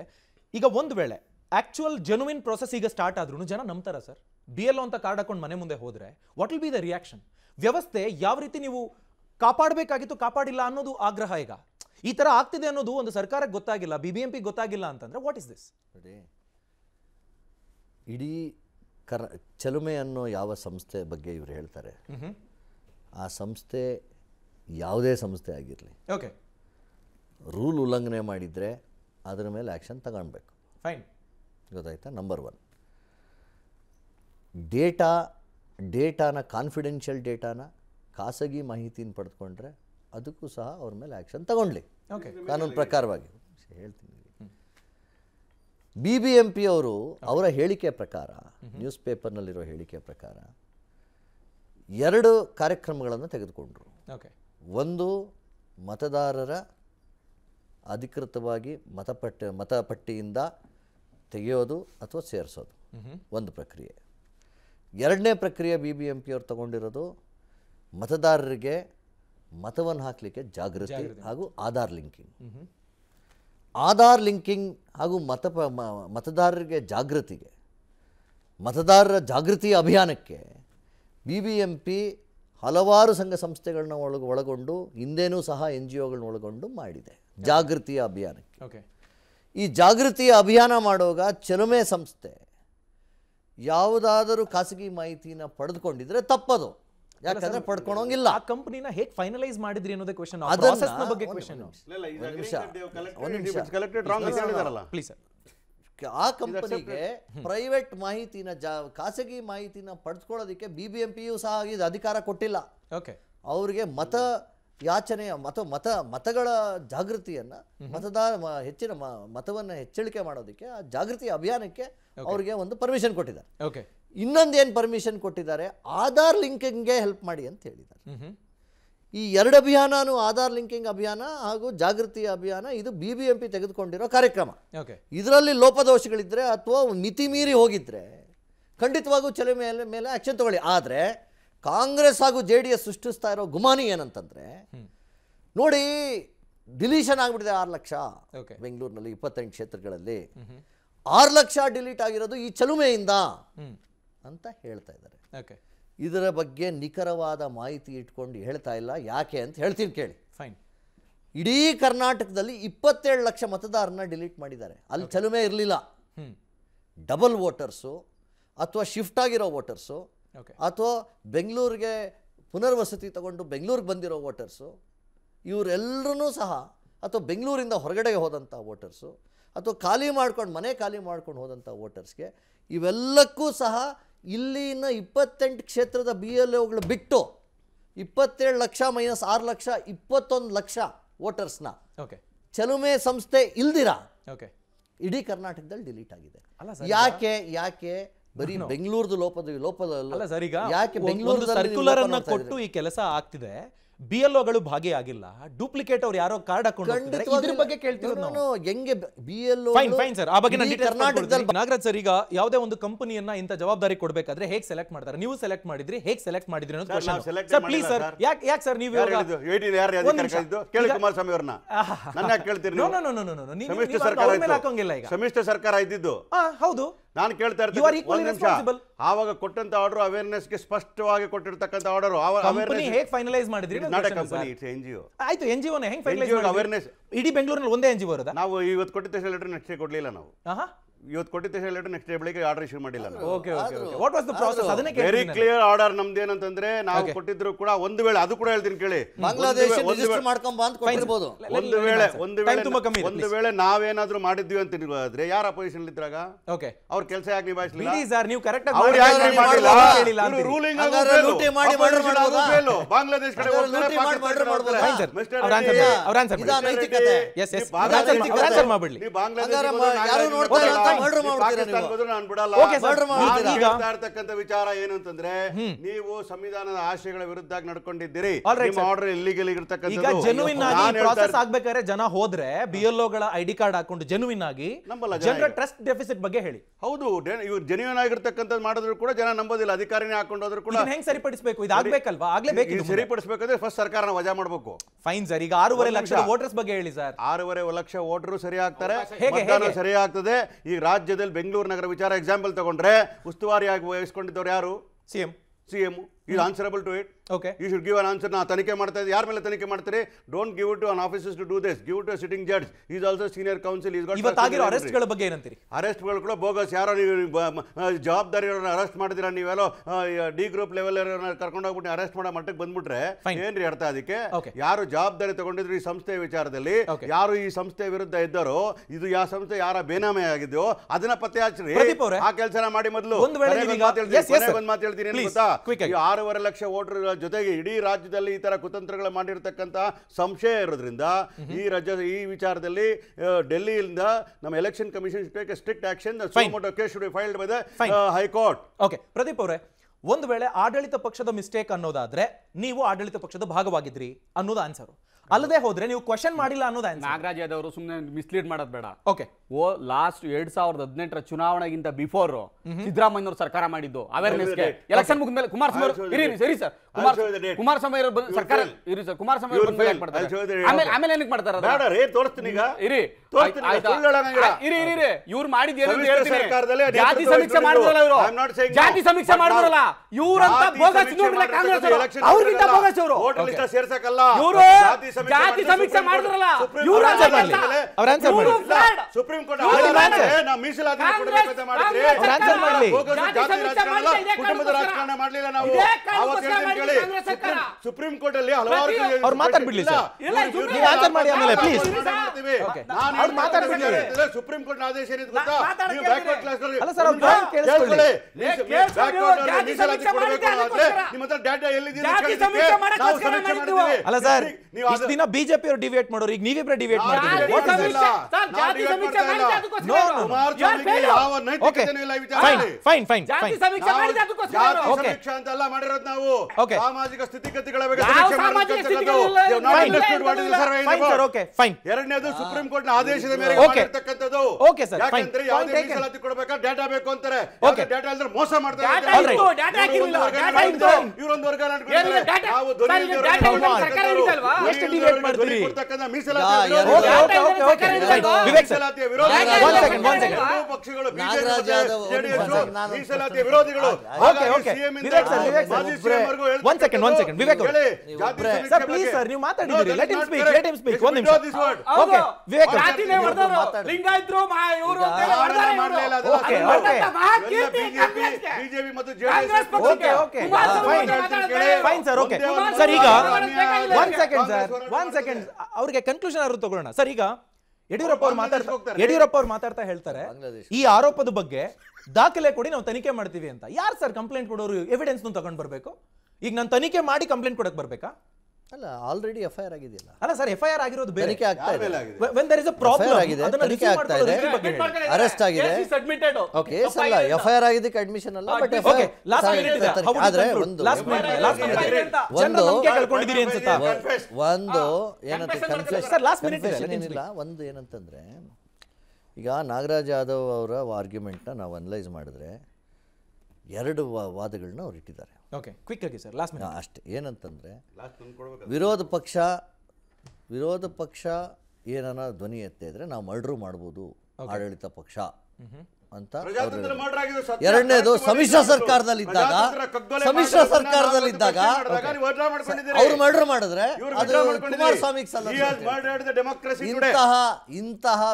ಈಗ ಒಂದು ವೇಳೆ ಆಕ್ಚುಯಲ್ ಜೆನುವಿನ್ ಪ್ರೊಸೆಸ್ ಈಗ ಸ್ಟಾರ್ಟ್ ಆದ್ರೂ ಜನ ನಂಬ್ತಾರ ಸರ್ ಬಿ ಎಲ್ ಅಂತ ಕಾರ್ಡ್ ಹಾಕೊಂಡು ಮನೆ ಮುಂದೆ ಹೋದ್ರೆ what will be the reaction ವ್ಯವಸ್ಥೆ ಯಾವ ರೀತಿ ನೀವು ಕಾಪಾಡಬೇಕಾಗಿತ್ತು ಕಾಪಾಡಿಲ್ಲ ಅನ್ನೋದು ಆಗ್ರಹ ಈಗ ಈ ಥರ ಆಗ್ತಿದೆ ಅನ್ನೋದು ಒಂದು ಸರ್ಕಾರಕ್ಕೆ ಗೊತ್ತಾಗಿಲ್ಲ ಬಿ ಬಿ ಎಂ ಪಿ ಗೊತ್ತಾಗಿಲ್ಲ ಅಂತಂದರೆ ವಾಟ್ ಇಸ್ ದಿಸ್ ಇಡೀ ಕರ ಚಲುಮೆ ಅನ್ನೋ ಯಾವ ಸಂಸ್ಥೆ ಬಗ್ಗೆ ಇವರು ಹೇಳ್ತಾರೆ ಆ ಸಂಸ್ಥೆ ಯಾವುದೇ ಸಂಸ್ಥೆ ಆಗಿರಲಿ ಓಕೆ ರೂಲ್ ಉಲ್ಲಂಘನೆ ಮಾಡಿದರೆ ಅದರ ಮೇಲೆ ಆ್ಯಕ್ಷನ್ ತಗೊಳ್ಬೇಕು ಫೈನ್ ಗೊತ್ತಾಯ್ತಾ ನಂಬರ್ ಒನ್ ಡೇಟಾ ಡೇಟಾನ ಕಾನ್ಫಿಡೆನ್ಷಿಯಲ್ ಡೇಟಾನ ಖಾಸಗಿ ಮಾಹಿತಿನ ಪಡೆದುಕೊಂಡ್ರೆ ಅದಕ್ಕೂ ಸಹ ಅವ್ರ ಮೇಲೆ ಆ್ಯಕ್ಷನ್ ತಗೊಂಡ್ಲಿ ಓಕೆ ಕಾನೂನು ಪ್ರಕಾರವಾಗಿ ಹೇಳ್ತೀನಿ ಬಿ ಬಿ ಎಂ ಪಿ ಅವರು ಅವರ ಹೇಳಿಕೆ ಪ್ರಕಾರ ನ್ಯೂಸ್ ಪೇಪರ್ನಲ್ಲಿರೋ ಹೇಳಿಕೆ ಪ್ರಕಾರ ಎರಡು ಕಾರ್ಯಕ್ರಮಗಳನ್ನು ತೆಗೆದುಕೊಂಡ್ರು ಒಂದು ಮತದಾರರ ಅಧಿಕೃತವಾಗಿ ಮತಪಟ್ಟ ಮತಪಟ್ಟಿಯಿಂದ ತೆಗೆಯೋದು ಅಥವಾ ಸೇರಿಸೋದು ಒಂದು ಪ್ರಕ್ರಿಯೆ ಎರಡನೇ ಪ್ರಕ್ರಿಯೆ ಬಿ ಬಿ ಎಂ ಪಿ ಅವರು ತಗೊಂಡಿರೋದು ಮತದಾರರಿಗೆ ಮತವನ್ನು ಹಾಕಲಿಕ್ಕೆ ಜಾಗೃತಿ ಹಾಗೂ ಆಧಾರ್ ಲಿಂಕಿಂಗ್ ಆಧಾರ್ ಲಿಂಕಿಂಗ್ ಹಾಗೂ ಮತ ಮತದಾರರಿಗೆ ಜಾಗೃತಿಗೆ ಮತದಾರರ ಜಾಗೃತಿ ಅಭಿಯಾನಕ್ಕೆ ಬಿ ಬಿ ಎಂ ಪಿ ಹಲವಾರು ಸಂಘ ಸಂಸ್ಥೆಗಳನ್ನ ಒಳಗ ಒಳಗೊಂಡು ಹಿಂದೇನೂ ಸಹ ಎನ್ ಜಿ ಒಗಳನ್ನ ಒಳಗೊಂಡು ಮಾಡಿದೆ ಜಾಗೃತಿಯ ಅಭಿಯಾನಕ್ಕೆ ಈ ಜಾಗೃತಿಯ ಅಭಿಯಾನ ಮಾಡುವಾಗ ಚೆಲುಮೆ ಸಂಸ್ಥೆ ಯಾವುದಾದರೂ ಖಾಸಗಿ ಮಾಹಿತಿನ ಪಡೆದುಕೊಂಡಿದ್ರೆ ತಪ್ಪದು ಯಾಕಂದ್ರೆ ಪಡ್ಕೊಳಂಗಿಲ್ಲ ಆ ಕಂಪನಿನ ಹೇಗೆ ಫೈನಲೈಸ್ ಮಾಡಿದ್ರಿ ಅನ್ನೋದೇ ಕ್ವೆಶನ್ ನ ಬಗ್ಗೆ ಕ್ವೆಶನ್ ಪ್ಲೀಸ್ ಆ ಕಂಪನಿಗೆ ಪ್ರೈವೇಟ್ ಮಾಹಿತಿನ ಖಾಸಗಿ ಮಾಹಿತಿನ ಪಡೆದುಕೊಳ್ಳೋದಕ್ಕೆ ಬಿ ಬಿ ಎಂ ಸಹ ಇದು ಅಧಿಕಾರ ಕೊಟ್ಟಿಲ್ಲ ಓಕೆ ಅವರಿಗೆ ಮತ ಯಾಚನೆ ಮತ ಮತ ಮತಗಳ ಜಾಗೃತಿಯನ್ನ ಮತದಾರ ಹೆಚ್ಚಿನ ಮತವನ್ನ ಹೆಚ್ಚಳಿಕೆ ಮಾಡೋದಕ್ಕೆ ಆ ಜಾಗೃತಿ ಅಭಿಯಾನಕ್ಕೆ ಅವರಿಗೆ ಒಂದು ಪರ್ಮಿಷನ್ ಕೊಟ್ಟಿದ್ದಾರೆ ಓಕೆ ಇನ್ನೊಂದೇನು ಪರ್ಮಿಷನ್ ಕೊಟ್ಟಿದ್ದಾರೆ ಆಧಾರ್ ಲಿಂಕಿಂಗ್ಗೆ ಹೆಲ್ಪ್ ಮಾಡಿ ಅಂತ ಹೇಳಿದ್ದಾರೆ ಈ ಎರಡು ಅಭಿಯಾನನೂ ಆಧಾರ್ ಲಿಂಕಿಂಗ್ ಅಭಿಯಾನ ಹಾಗೂ ಜಾಗೃತಿ ಅಭಿಯಾನ ಇದು ಬಿ ಬಿ ಎಂ ಪಿ ತೆಗೆದುಕೊಂಡಿರೋ ಕಾರ್ಯಕ್ರಮ ಇದರಲ್ಲಿ ಲೋಪದೋಷಗಳಿದ್ದರೆ ಅಥವಾ ಮಿತಿ ಮೀರಿ ಹೋಗಿದ್ರೆ ಖಂಡಿತವಾಗೂ ಚಲೆ ಮೇಲೆ ಮೇಲೆ ಆಕ್ಷನ್ ತಗೊಳ್ಳಿ ಆದರೆ ಕಾಂಗ್ರೆಸ್ ಹಾಗೂ ಜೆ ಡಿ ಎಸ್ ಸೃಷ್ಟಿಸ್ತಾ ಇರೋ ಗುಮಾನಿ ಏನಂತಂದರೆ ನೋಡಿ ಡಿಲೀಷನ್ ಆಗಿಬಿಟ್ಟಿದೆ ಆರು ಲಕ್ಷ ಬೆಂಗಳೂರಿನಲ್ಲಿ ಇಪ್ಪತ್ತೆಂಟು ಕ್ಷೇತ್ರಗಳಲ್ಲಿ ಆರು ಲಕ್ಷ ಡಿಲೀಟ್ ಆಗಿರೋದು ಈ ಚಲುಮೆಯಿಂದ ಅಂತ ಹೇಳ್ತಾ ಇದ್ದಾರೆ ಓಕೆ ಇದರ ಬಗ್ಗೆ ನಿಖರವಾದ ಮಾಹಿತಿ ಇಟ್ಕೊಂಡು ಹೇಳ್ತಾ ಇಲ್ಲ ಯಾಕೆ ಅಂತ ಹೇಳ್ತೀನಿ ಕೇಳಿ ಫೈನ್ ಇಡೀ ಕರ್ನಾಟಕದಲ್ಲಿ ಇಪ್ಪತ್ತೇಳು ಲಕ್ಷ ಮತದಾರರನ್ನ ಡಿಲೀಟ್ ಮಾಡಿದ್ದಾರೆ ಅಲ್ಲಿ ಚಲುಮೆ ಇರಲಿಲ್ಲ ಡಬಲ್ ವೋಟರ್ಸು ಅಥವಾ ಶಿಫ್ಟ್ ಆಗಿರೋ ವೋಟರ್ಸು ಅಥವಾ ಬೆಂಗಳೂರಿಗೆ ಪುನರ್ವಸತಿ ತಗೊಂಡು ಬೆಂಗಳೂರಿಗೆ ಬಂದಿರೋ ವೋಟರ್ಸು ಇವರೆಲ್ಲರೂ ಸಹ ಅಥವಾ ಬೆಂಗಳೂರಿಂದ ಹೊರಗಡೆಗೆ ಹೋದಂಥ ವೋಟರ್ಸು ಅಥವಾ ಖಾಲಿ ಮಾಡ್ಕೊಂಡು ಮನೆ ಖಾಲಿ ಮಾಡ್ಕೊಂಡು ಹೋದಂಥ ವೋಟರ್ಸ್ಗೆ ಇವೆಲ್ಲಕ್ಕೂ ಸಹ ಇಲ್ಲಿನ ಇಪ್ಪತ್ತೆಂಟು ಕ್ಷೇತ್ರದ ಬಿ ಎಲ್ ಒಗಳು ಬಿಟ್ಟು ಇಪ್ಪತ್ತೇಳು ಲಕ್ಷ ಮೈನಸ್ ಆರು ಲಕ್ಷ ಇಪ್ಪತ್ತೊಂದು ಲಕ್ಷ ವೋಟರ್ಸ್ನ ಓಕೆ ಚಲುಮೆ ಸಂಸ್ಥೆ ಇಲ್ದಿರಾ ಓಕೆ ಇಡೀ ಕರ್ನಾಟಕದಲ್ಲಿ ಡಿಲೀಟ್ ಆಗಿದೆ ಯಾಕೆ ಯಾಕೆ ಬರೀ ಬೆಂಗಳೂರದ ಲೋಪದ ಲೋಪದ ಯಾಕೆ ಬೆಂಗಳೂರು ಸರ್ಕ್ಯುಲರ್ ಕೊಟ್ಟು ಈ ಕೆಲಸ ಆಗ್ತಿದೆ ಬಿ ಎಲ್ ಒಗಳು ಭಾಗಿಯಾಗಿಲ್ಲ ಡೂಪ್ಲಿಕೇಟ್ ಅವ್ರು ಯಾರೋ ಕಾರ್ಡ್ ಹಾಕೊಂಡು ಇದ್ರ ಬಗ್ಗೆ ಹೆಂಗೆ ಬಿ ಫೈನ್ ಫೈನ್ ಸರ್ ಆ ಬಗ್ಗೆ ನಾಗರಾಜ್ ಸರ್ ಈಗ ಯಾವುದೇ ಒಂದು ಕಂಪನಿಯನ್ನ ಇಂಥ ಜವಾಬ್ದಾರಿ ಕೊಡಬೇಕಾದ್ರೆ ಹೇಗೆ ಸೆಲೆಕ್ಟ್ ಮಾಡ್ತಾರೆ ನೀವು ಸೆಲೆಕ್ಟ್ ಮಾಡಿದ್ರಿ ಹೇಗೆ ಸೆಲೆಕ್ಟ್ ಮಾಡಿದ್ರಿ ಅನ್ನೋದು ಕ್ವಶನ್ ಸರ್ ಪ್ಲೀಸ್ ಸರ್ ಯಾಕೆ ಸರ್ ನೀವು ಕೇಳಿ ಕುಮಾರಸ್ವಾಮಿ ಅವರನ್ನ ಕೇಳ್ತೀರಿ no no no no no ಸರ್ಕಾರ ಹಾಕೋಂಗಿಲ್ಲ ಈಗ ಸಮ್ಮಿಶ್ರ ಸರ್ಕಾರ ಇದ್ದಿದ್ದು ಹೌದು ನಾನು ಕೇಳ್ತಾ ಇರ್ತೇನೆ ಆವಾಗ ಕೊಟ್ಟಂತ ಆರ್ಡರ್ ಗೆ ಸ್ಪಷ್ಟವಾಗಿ ಕೊಟ್ಟಿರ್ತಕ್ಕಂಥ ಆರ್ಡರ್ ಹೇಗೆ ಫೈನಲೈಸ್ ಮಾಡಿದ್ರಿ ಕಂಪನಿ ಇಟ್ಸ್ ಎನ್ ಆಯ್ತು ಎನ್ ಜಿ ಹೆಂಗ್ ಫೈನಲೈಸ್ ಅವೇರ್ನೆಸ್ ಇಡೀ ಬೆಂಗಳೂರಿನಲ್ಲಿ ಒಂದೇ ಎನ್ ಜಿ ನಾವು ಇವತ್ತು ಕೊಟ್ಟಿದ್ದ ಲೆಟರ್ ನೆಕ್ಸ್ಟ್ ಕೊಡ್ಲಿಲ್ಲ ನಾವು ಇವತ್ತು ಕೊಟ್ಟಿದ್ದ ಲೆಟರ್ ನೆಕ್ಸ್ಟ್ ಡೇ ಬೆಳಿಗ್ಗೆ ಆರ್ಡರ್ ಇಶ್ಯೂ ಮಾಡಿಲ್ಲ okay okay what was the process ಅದನ್ನೇ ವೆರಿ ಕ್ಲಿಯರ್ ಆರ್ಡರ್ ನಮ್ದು ಏನಂತಂದ್ರೆ ನಾವು ಕೊಟ್ಟಿದ್ರು ಕೂಡ ಒಂದು ವೇಳೆ ಅದು ಕೂಡ ಹೇಳ್ತೀನಿ ಕೇಳಿ ಬಾಂಗ್ಲಾದೇಶ ರಿಜಿಸ್ಟರ್ ಬಾ ಅಂತ ಕೊಟ್ಟಿರಬಹುದು ಒಂದು ವೇಳೆ ಒಂದು ವೇಳೆ ತುಂಬಾ ಕಮ್ಮಿ ಒಂದು ವೇಳೆ ನಾವೇನಾದ್ರೂ ಮಾಡಿದ್ವಿ ಅಂತ ಇದ್ರೆ ಯಾರ ಅಲ್ಲಿ ಇದ್ರಾಗ ಓಕೆ ಅವ್ರ ಕೆಲಸ ಯಾಕೆ ನಿಭಾಯಿಸಲಿಲ್ಲ ಬಿಡಿ ಸರ್ ನೀವು ಕರೆಕ್ಟ್ ಆಗಿ ಅವ್ರು ಯಾಕೆ ಮಾಡಿಲ್ಲ ಹೇಳಿಲ್ಲ ಅಂತ ರೂಲಿಂಗ್ ಆಗೋದು ಲೂಟಿ ಮಾಡಿ ಮರ್ಡರ್ ಮಾಡೋದು ಫೇಲ್ ಬಾಂಗ್ಲಾದೇಶ ಕಡೆ ಹೋಗ್ತಾರೆ ಪಾಕಿಸ್ತಾನ ಮಾಡ್ತಾರೆ ಫೈನ್ ಸರ್ ಮಿಸ್ಟರ್ ಅವರ ಆನ್ಸರ್ ಅವರ ಆನ್ಸರ್ ಇದು ನೈತಿಕತೆ ಎಸ್ ಎಸ್ ಅವರ ಆನ್ಸರ್ ಮಾಡ್ಬಿಡಿ ನೀ ಬಾಂಗ್ಲಾದೇಶ ಯಾರು ನೋಡ್ತಾ ಇಲ್ಲ ವಿಚಾರ ಏನು ನೀವು ಸಂವಿಧಾನದ ಆಶಯಗಳ ವಿರುದ್ಧ ನಡ್ಕೊಂಡಿದ್ದೀರಿ ಆರ್ಡರ್ ಇಲ್ಲಿಗಲ್ ಈಗ ಆಗಿ ಪ್ರಾಸೆಸ್ ಆಗ್ಬೇಕಾದ್ರೆ ಜನ ಹೋದ್ರೆ ಬಿ ಎಲ್ ಐಡಿ ಕಾರ್ಡ್ ಹಾಕೊಂಡು ಜೆನ್ವಿನ್ ಆಗಿ ಜನರ ಟ್ರಸ್ಟ್ ಡೆಫಿಸಿಟ್ ಬಗ್ಗೆ ಹೇಳಿ ಹೌದು ಇವ್ರು ಜೆನ್ಯೂನ್ ಆಗಿರ್ತಕ್ಕಂಥದ್ದು ಮಾಡಿದ್ರು ಕೂಡ ಜನ ನಂಬೋದಿಲ್ಲ ಅಧಿಕಾರಿನೇ ಹಾಕೊಂಡೋದ್ರು ಕೂಡ ಹೆಂಗ್ ಸರಿಪಡಿಸಬೇಕು ಇದಾಗ್ಬೇಕಲ್ವಾ ಆಗ್ಬೇಕಲ್ವಾ ಆಗ್ಲೇಬೇಕು ಸರಿಪಡಿಸಬೇಕಂದ್ರೆ ಫಸ್ಟ್ ಸರ್ಕಾರನ ವಜಾ ಮಾಡಬೇಕು ಫೈನ್ ಸರ್ ಈಗ ಆರೂವರೆ ಲಕ್ಷ ವೋಟರ್ಸ್ ಬಗ್ಗೆ ಹೇಳಿ ಸರ್ ಆರೂವರೆ ಲಕ್ಷ ವೋಟರ್ ಸರಿ ಆಗ್ತಾರೆ ಸರಿ ಆಗ್ತದೆ ಈಗ ರಾಜ್ಯದಲ್ಲಿ ಬೆಂಗಳೂರು ನಗರ ವಿಚಾರ ಎಕ್ಸಾಂಪಲ್ ತಗೊಂಡ್ರೆ ಉಸ್ತುವಾರಿಯಾಗಿ ವಹಿಸ್ಕೊಂಡಿದ್ದವ್ರು ಯಾರು C M C M is answerable to it okay you should give an answer ನಾ ತನಿಖೆ ಮಾಡ್ತಾ ಇದ್ದೆ ಯಾರ ಮೇಲೆ ತನಿಖೆ ಮಾಡ್ತಾರೆ don't give to an officers to do this give to sitting judge is also senior counsel is arrest ಅರೆಸ್ಟ್ಗಳ ಬಗ್ಗೆ ಏನಂತೀರಿ ಅರೆಸ್ಟ್ಗಳು ಕೂಡ ಬೋಗಸ್ ಯಾರೋ ನೀವು ಜವಾಬ್ದಾರಿಗಳನ್ನ ಅರೆಸ್ಟ್ ಮಾಡಿದಿರಾ ನೀವೆಲ್ಲೋ ಡಿ ಗ್ರೂಪ್ ಲೆವೆಲ್ ಕರ್ಕೊಂಡು ಹೋಗ್ಬಿಟ್ಟು ಅರೆಸ್ಟ್ ಮಾಡೋ ಮಟ್ಟಕ್ಕೆ ಬಂದ್ಬಿಟ್ರೆ ಏನ್ರಿ ಅರ್ಥ ಅದಕ್ಕೆ ಯಾರು ಜವಾಬ್ದಾರಿ ತಗೊಂಡಿದ್ರು ಈ ಸಂಸ್ಥೆ ವಿಚಾರದಲ್ಲಿ ಯಾರು ಈ ಸಂಸ್ಥೆ ವಿರುದ್ಧ ಇದ್ದಾರೋ ಇದು ಯಾವ ಸಂಸ್ಥೆ ಯಾರ ಬೇನಾಮೆ ಆಗಿದ್ಯೋ ಅದನ್ನ ಪತ್ತೆ ಹಚ್ಚಿ ಆ ಕೆಲಸನ ಮಾಡಿ ಮೊದಲು ಒಂದ್ ಮಾತು ಹೇಳ್ತೀನಿ ಗೊತ್ತಾ ಆರೂವರೆ ಲಕ್ಷ ವೋಟರ್ಗಳ ಜೊತೆಗೆ ಇಡೀ ರಾಜ್ಯದಲ್ಲಿ ಈ ತರ ಕುತಂತ್ರಗಳು ಮಾಡಿರ್ತಕ್ಕಂತಹ ಸಂಶಯ ಇರೋದ್ರಿಂದ ಈ ರಾಜ್ಯ ಈ ವಿಚಾರದಲ್ಲಿ ಡೆಲ್ಲಿಯಿಂದ ನಮ್ಮ election commission take strict action case filed by the high court okay Pradeep ಅವರೇ ಒಂದು ವೇಳೆ ಆಡಳಿತ ಪಕ್ಷದ ಮಿಸ್ಟೇಕ್ ಅನ್ನೋದಾದ್ರೆ ನೀವು ಆಡಳಿತ ಪಕ್ಷದ ಭಾಗವಾಗಿದ್ರಿ ಅನ್ನೋದು ಆನ್ಸರ್ ಅಲ್ಲದೆ ಹೋದ್ರೆ ನೀವು ಕ್ವಶನ್ ಮಾಡಿಲ್ಲ ಅನ್ನೋದು ನಾಗರಾಜ್ ಯಾದವ್ ಅವರು ಸುಮ್ಮನೆ ಮಿಸ್ಲೀಡ್ ಮಾಡೋದು ಬೇಡ ಓಕೆ ಓ ಲಾಸ್ಟ್ ಎರಡ್ ಸಾವಿರದ ಹದಿನೆಂಟರ ಚುನಾವಣೆಗಿಂತ ಬಿಫೋರ್ ಸಿದ್ದರಾಮಯ್ಯ ಸರ್ಕಾರ ಮಾಡಿದ್ದು ಅವೇರ್ನೆಸ್ ಎಲೆಕ್ಷನ್ ಮುಗಿದ ಮೇಲೆ ಕುಮಾರಸ್ವಾಮಿ ಇರಿ ಸರಿ ಸರ್ ಕುಮಾರ್ ಕುಮಾರಸ್ವಾಮಿ ಸರ್ಕಾರ ಇರಿ ಸರ್ ಕುಮಾರಸ್ವಾಮಿ ಆಮೇಲೆ ಆಮೇಲೆ ಏನಕ್ಕೆ ಮಾಡ್ತಾರೆ ತೋರಿಸ್ತೀನಿ ಈಗ ಇರಿ ಇರಿ ಇರಿ ಇವ್ರು ಮಾಡಿದ ಜಾತಿ ಸಮೀಕ್ಷೆ ಮಾಡಿದ್ರಲ್ಲ ಇವರು ಜಾತಿ ಸಮೀಕ್ಷೆ ಮಾಡಿದ್ರಲ್ಲ ಇವರಂತ ಬೋಗಸ್ ಕಾಂಗ್ರೆಸ್ ಅವ್ರಿಗಿಂತ ಬೋಗಸ್ ಇವರು ಇವರು ಜಾತಿ ಸಮೀಕ್ಷೆ ಮಾಡಿದ್ರಲ್ಲ ಇವರು ಆನ್ಸರ್ ಮಾಡಲಿ ಅವ್ರ ಆನ್ಸರ್ ಮಾಡಲಿ ಸುಪ್ರೀಂ ಕೋರ್ಟ್ ನಾವು ಮೀಸಲಾತಿ ಕೊಡಬೇಕಂತ ಮಾಡಿದ್ರಿ ಅವ್ರ ಆನ್ಸರ್ ಮಾಡಲಿ ಜಾತಿ ರಾಜಕಾರಣ ಕುಟುಂಬದ ರಾಜಕಾರಣ ಮಾಡಲಿಲ್ಲ ನಾವು ಅವತ್ತು ಹೇಳ್ತೀನಿ ಕೇಳಿ ಸುಪ್ರೀಂ ಕೋರ್ಟ್ ಅಲ್ಲಿ ಹಲವಾರು ಅವ್ರು ಮಾತಾಡ್ಬಿಡ್ಲಿ ಸರ್ ನೀವು ಆನ್ಸರ್ ಮಾಡಿ ಆಮೇಲೆ ಪ್ಲೀಸ್ ನಾನು ಅವ್ರು ಮಾತಾಡ್ಬಿಡ್ಲಿ ಸುಪ್ರೀಂ ಕೋರ್ಟ್ ಆದೇಶ ಏನಿದೆ ಗೊತ್ತಾ ನೀವು ಬ್ಯಾಕ್ವರ್ಡ್ ಕ್ಲಾಸ್ ಅಲ್ಲ ಸರ್ ಅವ್ರು ಕೇಳಿಸ್ಕೊಳ್ಳಿ ಬ್ಯಾಕ್ವರ್ಡ್ ಅಲ್ಲಿ ಮೀಸಲಾತಿ ಕೊಡಬೇಕು ಅಂದ್ರೆ ನಿಮ್ಮ ಹತ್ರ ಡಾಟಾ ಎಲ್ಲಿದೆ ಅಲ್ಲ ಸರ್ ನೀವು ದಿನ ಬಿಜೆಪಿಯವರು ಡಿವೇಟ್ ಮಾಡೋರು ಈಗ ನೀವಿಬ್ರೆ ಡಿವೇಟ್ ಸುಪ್ರೀಂ ಕೋರ್ಟ್ ಆದೇಶದ ಮೇಲೆ ಡೇಟಾ ಮೋಸ ಮಾಡ್ತಾರೆ ಡಿಬೇಟ್ ಮಾಡ್ತೀರಿ ಸೆಕೆಂಡ್ ಸ್ಪೀಕ್ ನಿಮಿಷ ಸರ್ ಓಕೆ ಸರ್ ಈಗ ಒಂದ್ ಸೆಕೆಂಡ್ ಸರ್ ಒನ್ ಸೆಕೆಂಡ್ ಅವ್ರಿಗೆ ಕನ್ಕ್ಲೂಷನ್ ಆದ್ರೂ ತಗೊಳ್ಳೋಣ ಸರ್ ಈಗ ಯಡಿಯೂರಪ್ಪ ಅವ್ರು ಮಾತಾಡ್ತಾ ಯಡಿಯೂರಪ್ಪ ಅವ್ರು ಮಾತಾಡ್ತಾ ಹೇಳ್ತಾರೆ ಈ ಆರೋಪದ ಬಗ್ಗೆ ದಾಖಲೆ ಕೊಡಿ ನಾವು ತನಿಖೆ ಮಾಡ್ತೀವಿ ಅಂತ ಯಾರು ಸರ್ ಕಂಪ್ಲೇಂಟ್ ಕೊಡೋರು ಎವಿಡೆನ್ಸ್ ತಗೊಂಡ್ ಬರಬೇಕು ಈಗ ನಾನು ತನಿಖೆ ಮಾಡಿ ಕಂಪ್ಲೇಂಟ್ ಕೊಡಕ್ ಬರ್ಬೇಕಾ ಅಲ್ಲ ಆಲ್ರೆಡಿ ಎಫ್ ಐ ಆರ್ ಆಗಿದೆಯಲ್ಲ ಅಲ್ಲ ಸರ್ ಎಫ್ ಐ ಆರ್ ಆಗಿರೋದು ಬೇರೆ ಆಗ್ತಾ ಇದೆ when there is a problem ಆಗಿದೆ ತನಿಖೆ ಆಗ್ತಾ ಇದೆ ಅರೆಸ್ಟ್ ಆಗಿದೆ ಸಬ್ಮಿಟೆಡ್ ಓಕೆ ಕೇಸ್ ಅಲ್ಲ ಎಫ್ ಐ ಆರ್ ಆಗಿದ್ದಕ್ಕೆ ಅಡ್ಮಿಷನ್ ಅಲ್ಲ ಬಟ್ ಓಕೆ ಲಾಸ್ಟ್ ಮಿನಿಟ್ ಇದೆ ಆದ್ರೆ ಒಂದು ಲಾಸ್ಟ್ ಮಿನಿಟ್ ಲಾಸ್ಟ್ ಮಿನಿಟ್ ಒಂದು ನಂಬಿಕೆ ಕಳ್ಕೊಂಡಿದ್ದೀರಿ ಅನ್ಸುತ್ತಾ ಒಂದು ಏನಂತ ಕನ್ಫ್ಯೂಷನ್ ಸರ್ ಲಾಸ್ಟ್ ಮಿನಿಟ್ ಏನಿಲ್ಲ ಒಂದು ಏನಂತಂದ್ರೆ ಈಗ ನಾಗರಾಜ್ ಯಾದವ್ ಅವರ ಆರ್ಗ್ಯುಮೆಂಟ್ನ ನಾವು ಅನಲೈಸ್ ಮಾಡಿದ್ರೆ ಎರಡು ವಾದಗಳನ್ನ ಅವ್ರು ಇಟ್ಟಿದ್ದಾರೆ ಓಕೆ ಕ್ವಿಕ್ ಆಗಿ ಸರ್ ಲಾಸ್ಟ್ ಮಿನಿಟ್ ಅಷ್ಟೇ ಏನಂತಂದರೆ ವಿರೋಧ ಪಕ್ಷ ವಿರೋಧ ಪಕ್ಷ ಏನಾರ ಧ್ವನಿ ಎತ್ತಿದ್ರೆ ನಾವು ಮರ್ಡ್ರು ಮಾಡ್ಬೋದು ಆಡಳಿತ ಪಕ್ಷ ಅಂತ ಎರಡನೇದು ಸಮ್ಮಿಶ್ರ ಸರ್ಕಾರದಲ್ಲಿ ಇದ್ದಾಗ ಸಮ್ಮಿಶ್ರ ಸರ್ಕಾರದಲ್ಲಿ ಇದ್ದಾಗ ಅವ್ರು ಮರ್ಡರ್ ಮಾಡಿದ್ರೆ ಕುಮಾರಸ್ವಾಮಿಗೆ ಇಂತಹ ಇಂತಹ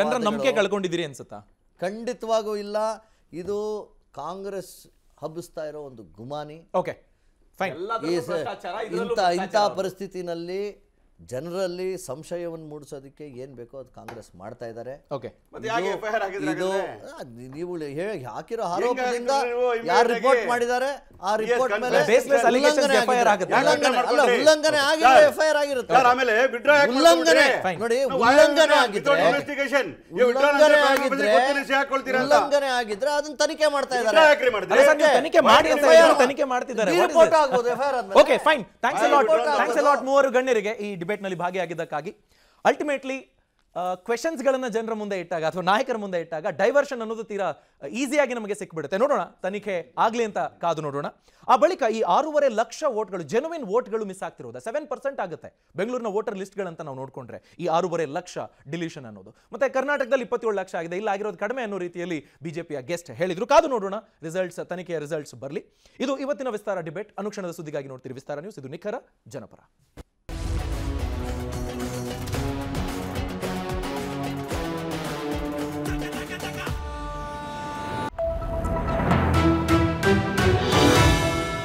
ಜನರ ನಂಬಿಕೆ ಕಳ್ಕೊಂಡಿದ್ದೀರಿ ಅನ್ಸುತ್ತಾ ಖಂಡಿತವಾಗೂ ಇಲ್ಲ ಇದು ಕಾಂಗ್ರೆಸ್ ಹಬ್ಬಿಸ್ತಾ ಇರೋ ಒಂದು ಗುಮಾನಿ ಓಕೆ ಇಂಥ ಇಂಥ ಪರಿಸ್ಥಿತಿನಲ್ಲಿ ಜನರಲ್ಲಿ ಸಂಶಯವನ್ನು ಮೂಡಿಸೋದಕ್ಕೆ ಏನು ಬೇಕೋ ಅದು ಕಾಂಗ್ರೆಸ್ ಮಾಡ್ತಾ ಇದ್ದಾರೆ ಇದು ನೀವು ಹೇಳಿ ಹಾಕಿರೋ ಆರೋಪದಿಂದ ಯಾರು ರಿಪೋರ್ಟ್ ಮಾಡಿದ್ದಾರೆ ಆ ರಿಪೋರ್ಟ್ ಮೇಲೆ ಉಲ್ಲಂಘನೆ ಆಗಿದೆ ಎಫ್ಐಆರ್ ಆಗಿರುತ್ತೆ ಉಲ್ಲಂಘನೆ ನೋಡಿ ಉಲ್ಲಂಘನೆ ಆಗಿದ್ರೆ ಉಲ್ಲಂಘನೆ ಆಗಿದ್ರೆ ಉಲ್ಲಂಘನೆ ಆಗಿದ್ರೆ ಅದನ್ನ ತನಿಖೆ ಮಾಡ್ತಾ ಇದ್ದಾರೆ ತನಿಖೆ ತನಿಖೆ ಮಾಡ್ತಿದ್ದಾರೆ okay fine thanks thanks a lot ಮೂವರು ಗಣ್ಯರಿಗೆ ಈ ಡಿಬೇಟ್ ಡಿಬೇಟ್ನಲ್ಲಿ ಭಾಗಿಯಾಗಿದ್ದಕ್ಕಾಗಿ ಅಲ್ಟಿಮೇಟ್ಲಿ ಕ್ವೆಶನ್ಸ್ಗಳನ್ನು ಜನರ ಮುಂದೆ ಇಟ್ಟಾಗ ಅಥವಾ ನಾಯಕರ ಮುಂದೆ ಇಟ್ಟಾಗ ಡೈವರ್ಷನ್ ಅನ್ನೋದು ತೀರಾ ಈಸಿಯಾಗಿ ನಮಗೆ ಸಿಕ್ಬಿಡುತ್ತೆ ನೋಡೋಣ ತನಿಖೆ ಆಗಲಿ ಅಂತ ಕಾದು ನೋಡೋಣ ಆ ಬಳಿಕ ಈ ಆರೂವರೆ ಲಕ್ಷ ವೋಟ್ಗಳು ಜೆನುವಿನ್ ವೋಟ್ಗಳು ಮಿಸ್ ಆಗ್ತಿರೋದು ಸೆವೆನ್ ಪರ್ಸೆಂಟ್ ಆಗುತ್ತೆ ಬೆಂಗಳೂರಿನ ವೋಟರ್ ಲಿಸ್ಟ್ಗಳಂತ ನಾವು ನೋಡಿಕೊಂಡ್ರೆ ಈ ಆರೂವರೆ ಲಕ್ಷ ಡಿಲೀಷನ್ ಅನ್ನೋದು ಮತ್ತೆ ಕರ್ನಾಟಕದಲ್ಲಿ ಇಪ್ಪತ್ತೇಳು ಲಕ್ಷ ಆಗಿದೆ ಇಲ್ಲ ಆಗಿರೋದು ಕಡಿಮೆ ಅನ್ನೋ ರೀತಿಯಲ್ಲಿ ಬಿಜೆಪಿಯ ಗೆಸ್ಟ್ ಹೇಳಿದ್ರು ಕಾದು ನೋಡೋಣ ರಿಸಲ್ಟ್ಸ್ ತನಿಖೆಯ ರಿಸಲ್ಟ್ಸ್ ಬರಲಿ ಇದು ಇವತ್ತಿನ ವಿಸ್ತಾರ ಡಿಬೇಟ್ ಅನುಕ್ಷಣದ ಸುದ್ದಿಗಾಗಿ ನೋಡ್ತೀರಿ ವಿಸ್ತಾರ ನ್ಯೂಸ್ ಇದು ನಿಖರ ಜನಪರ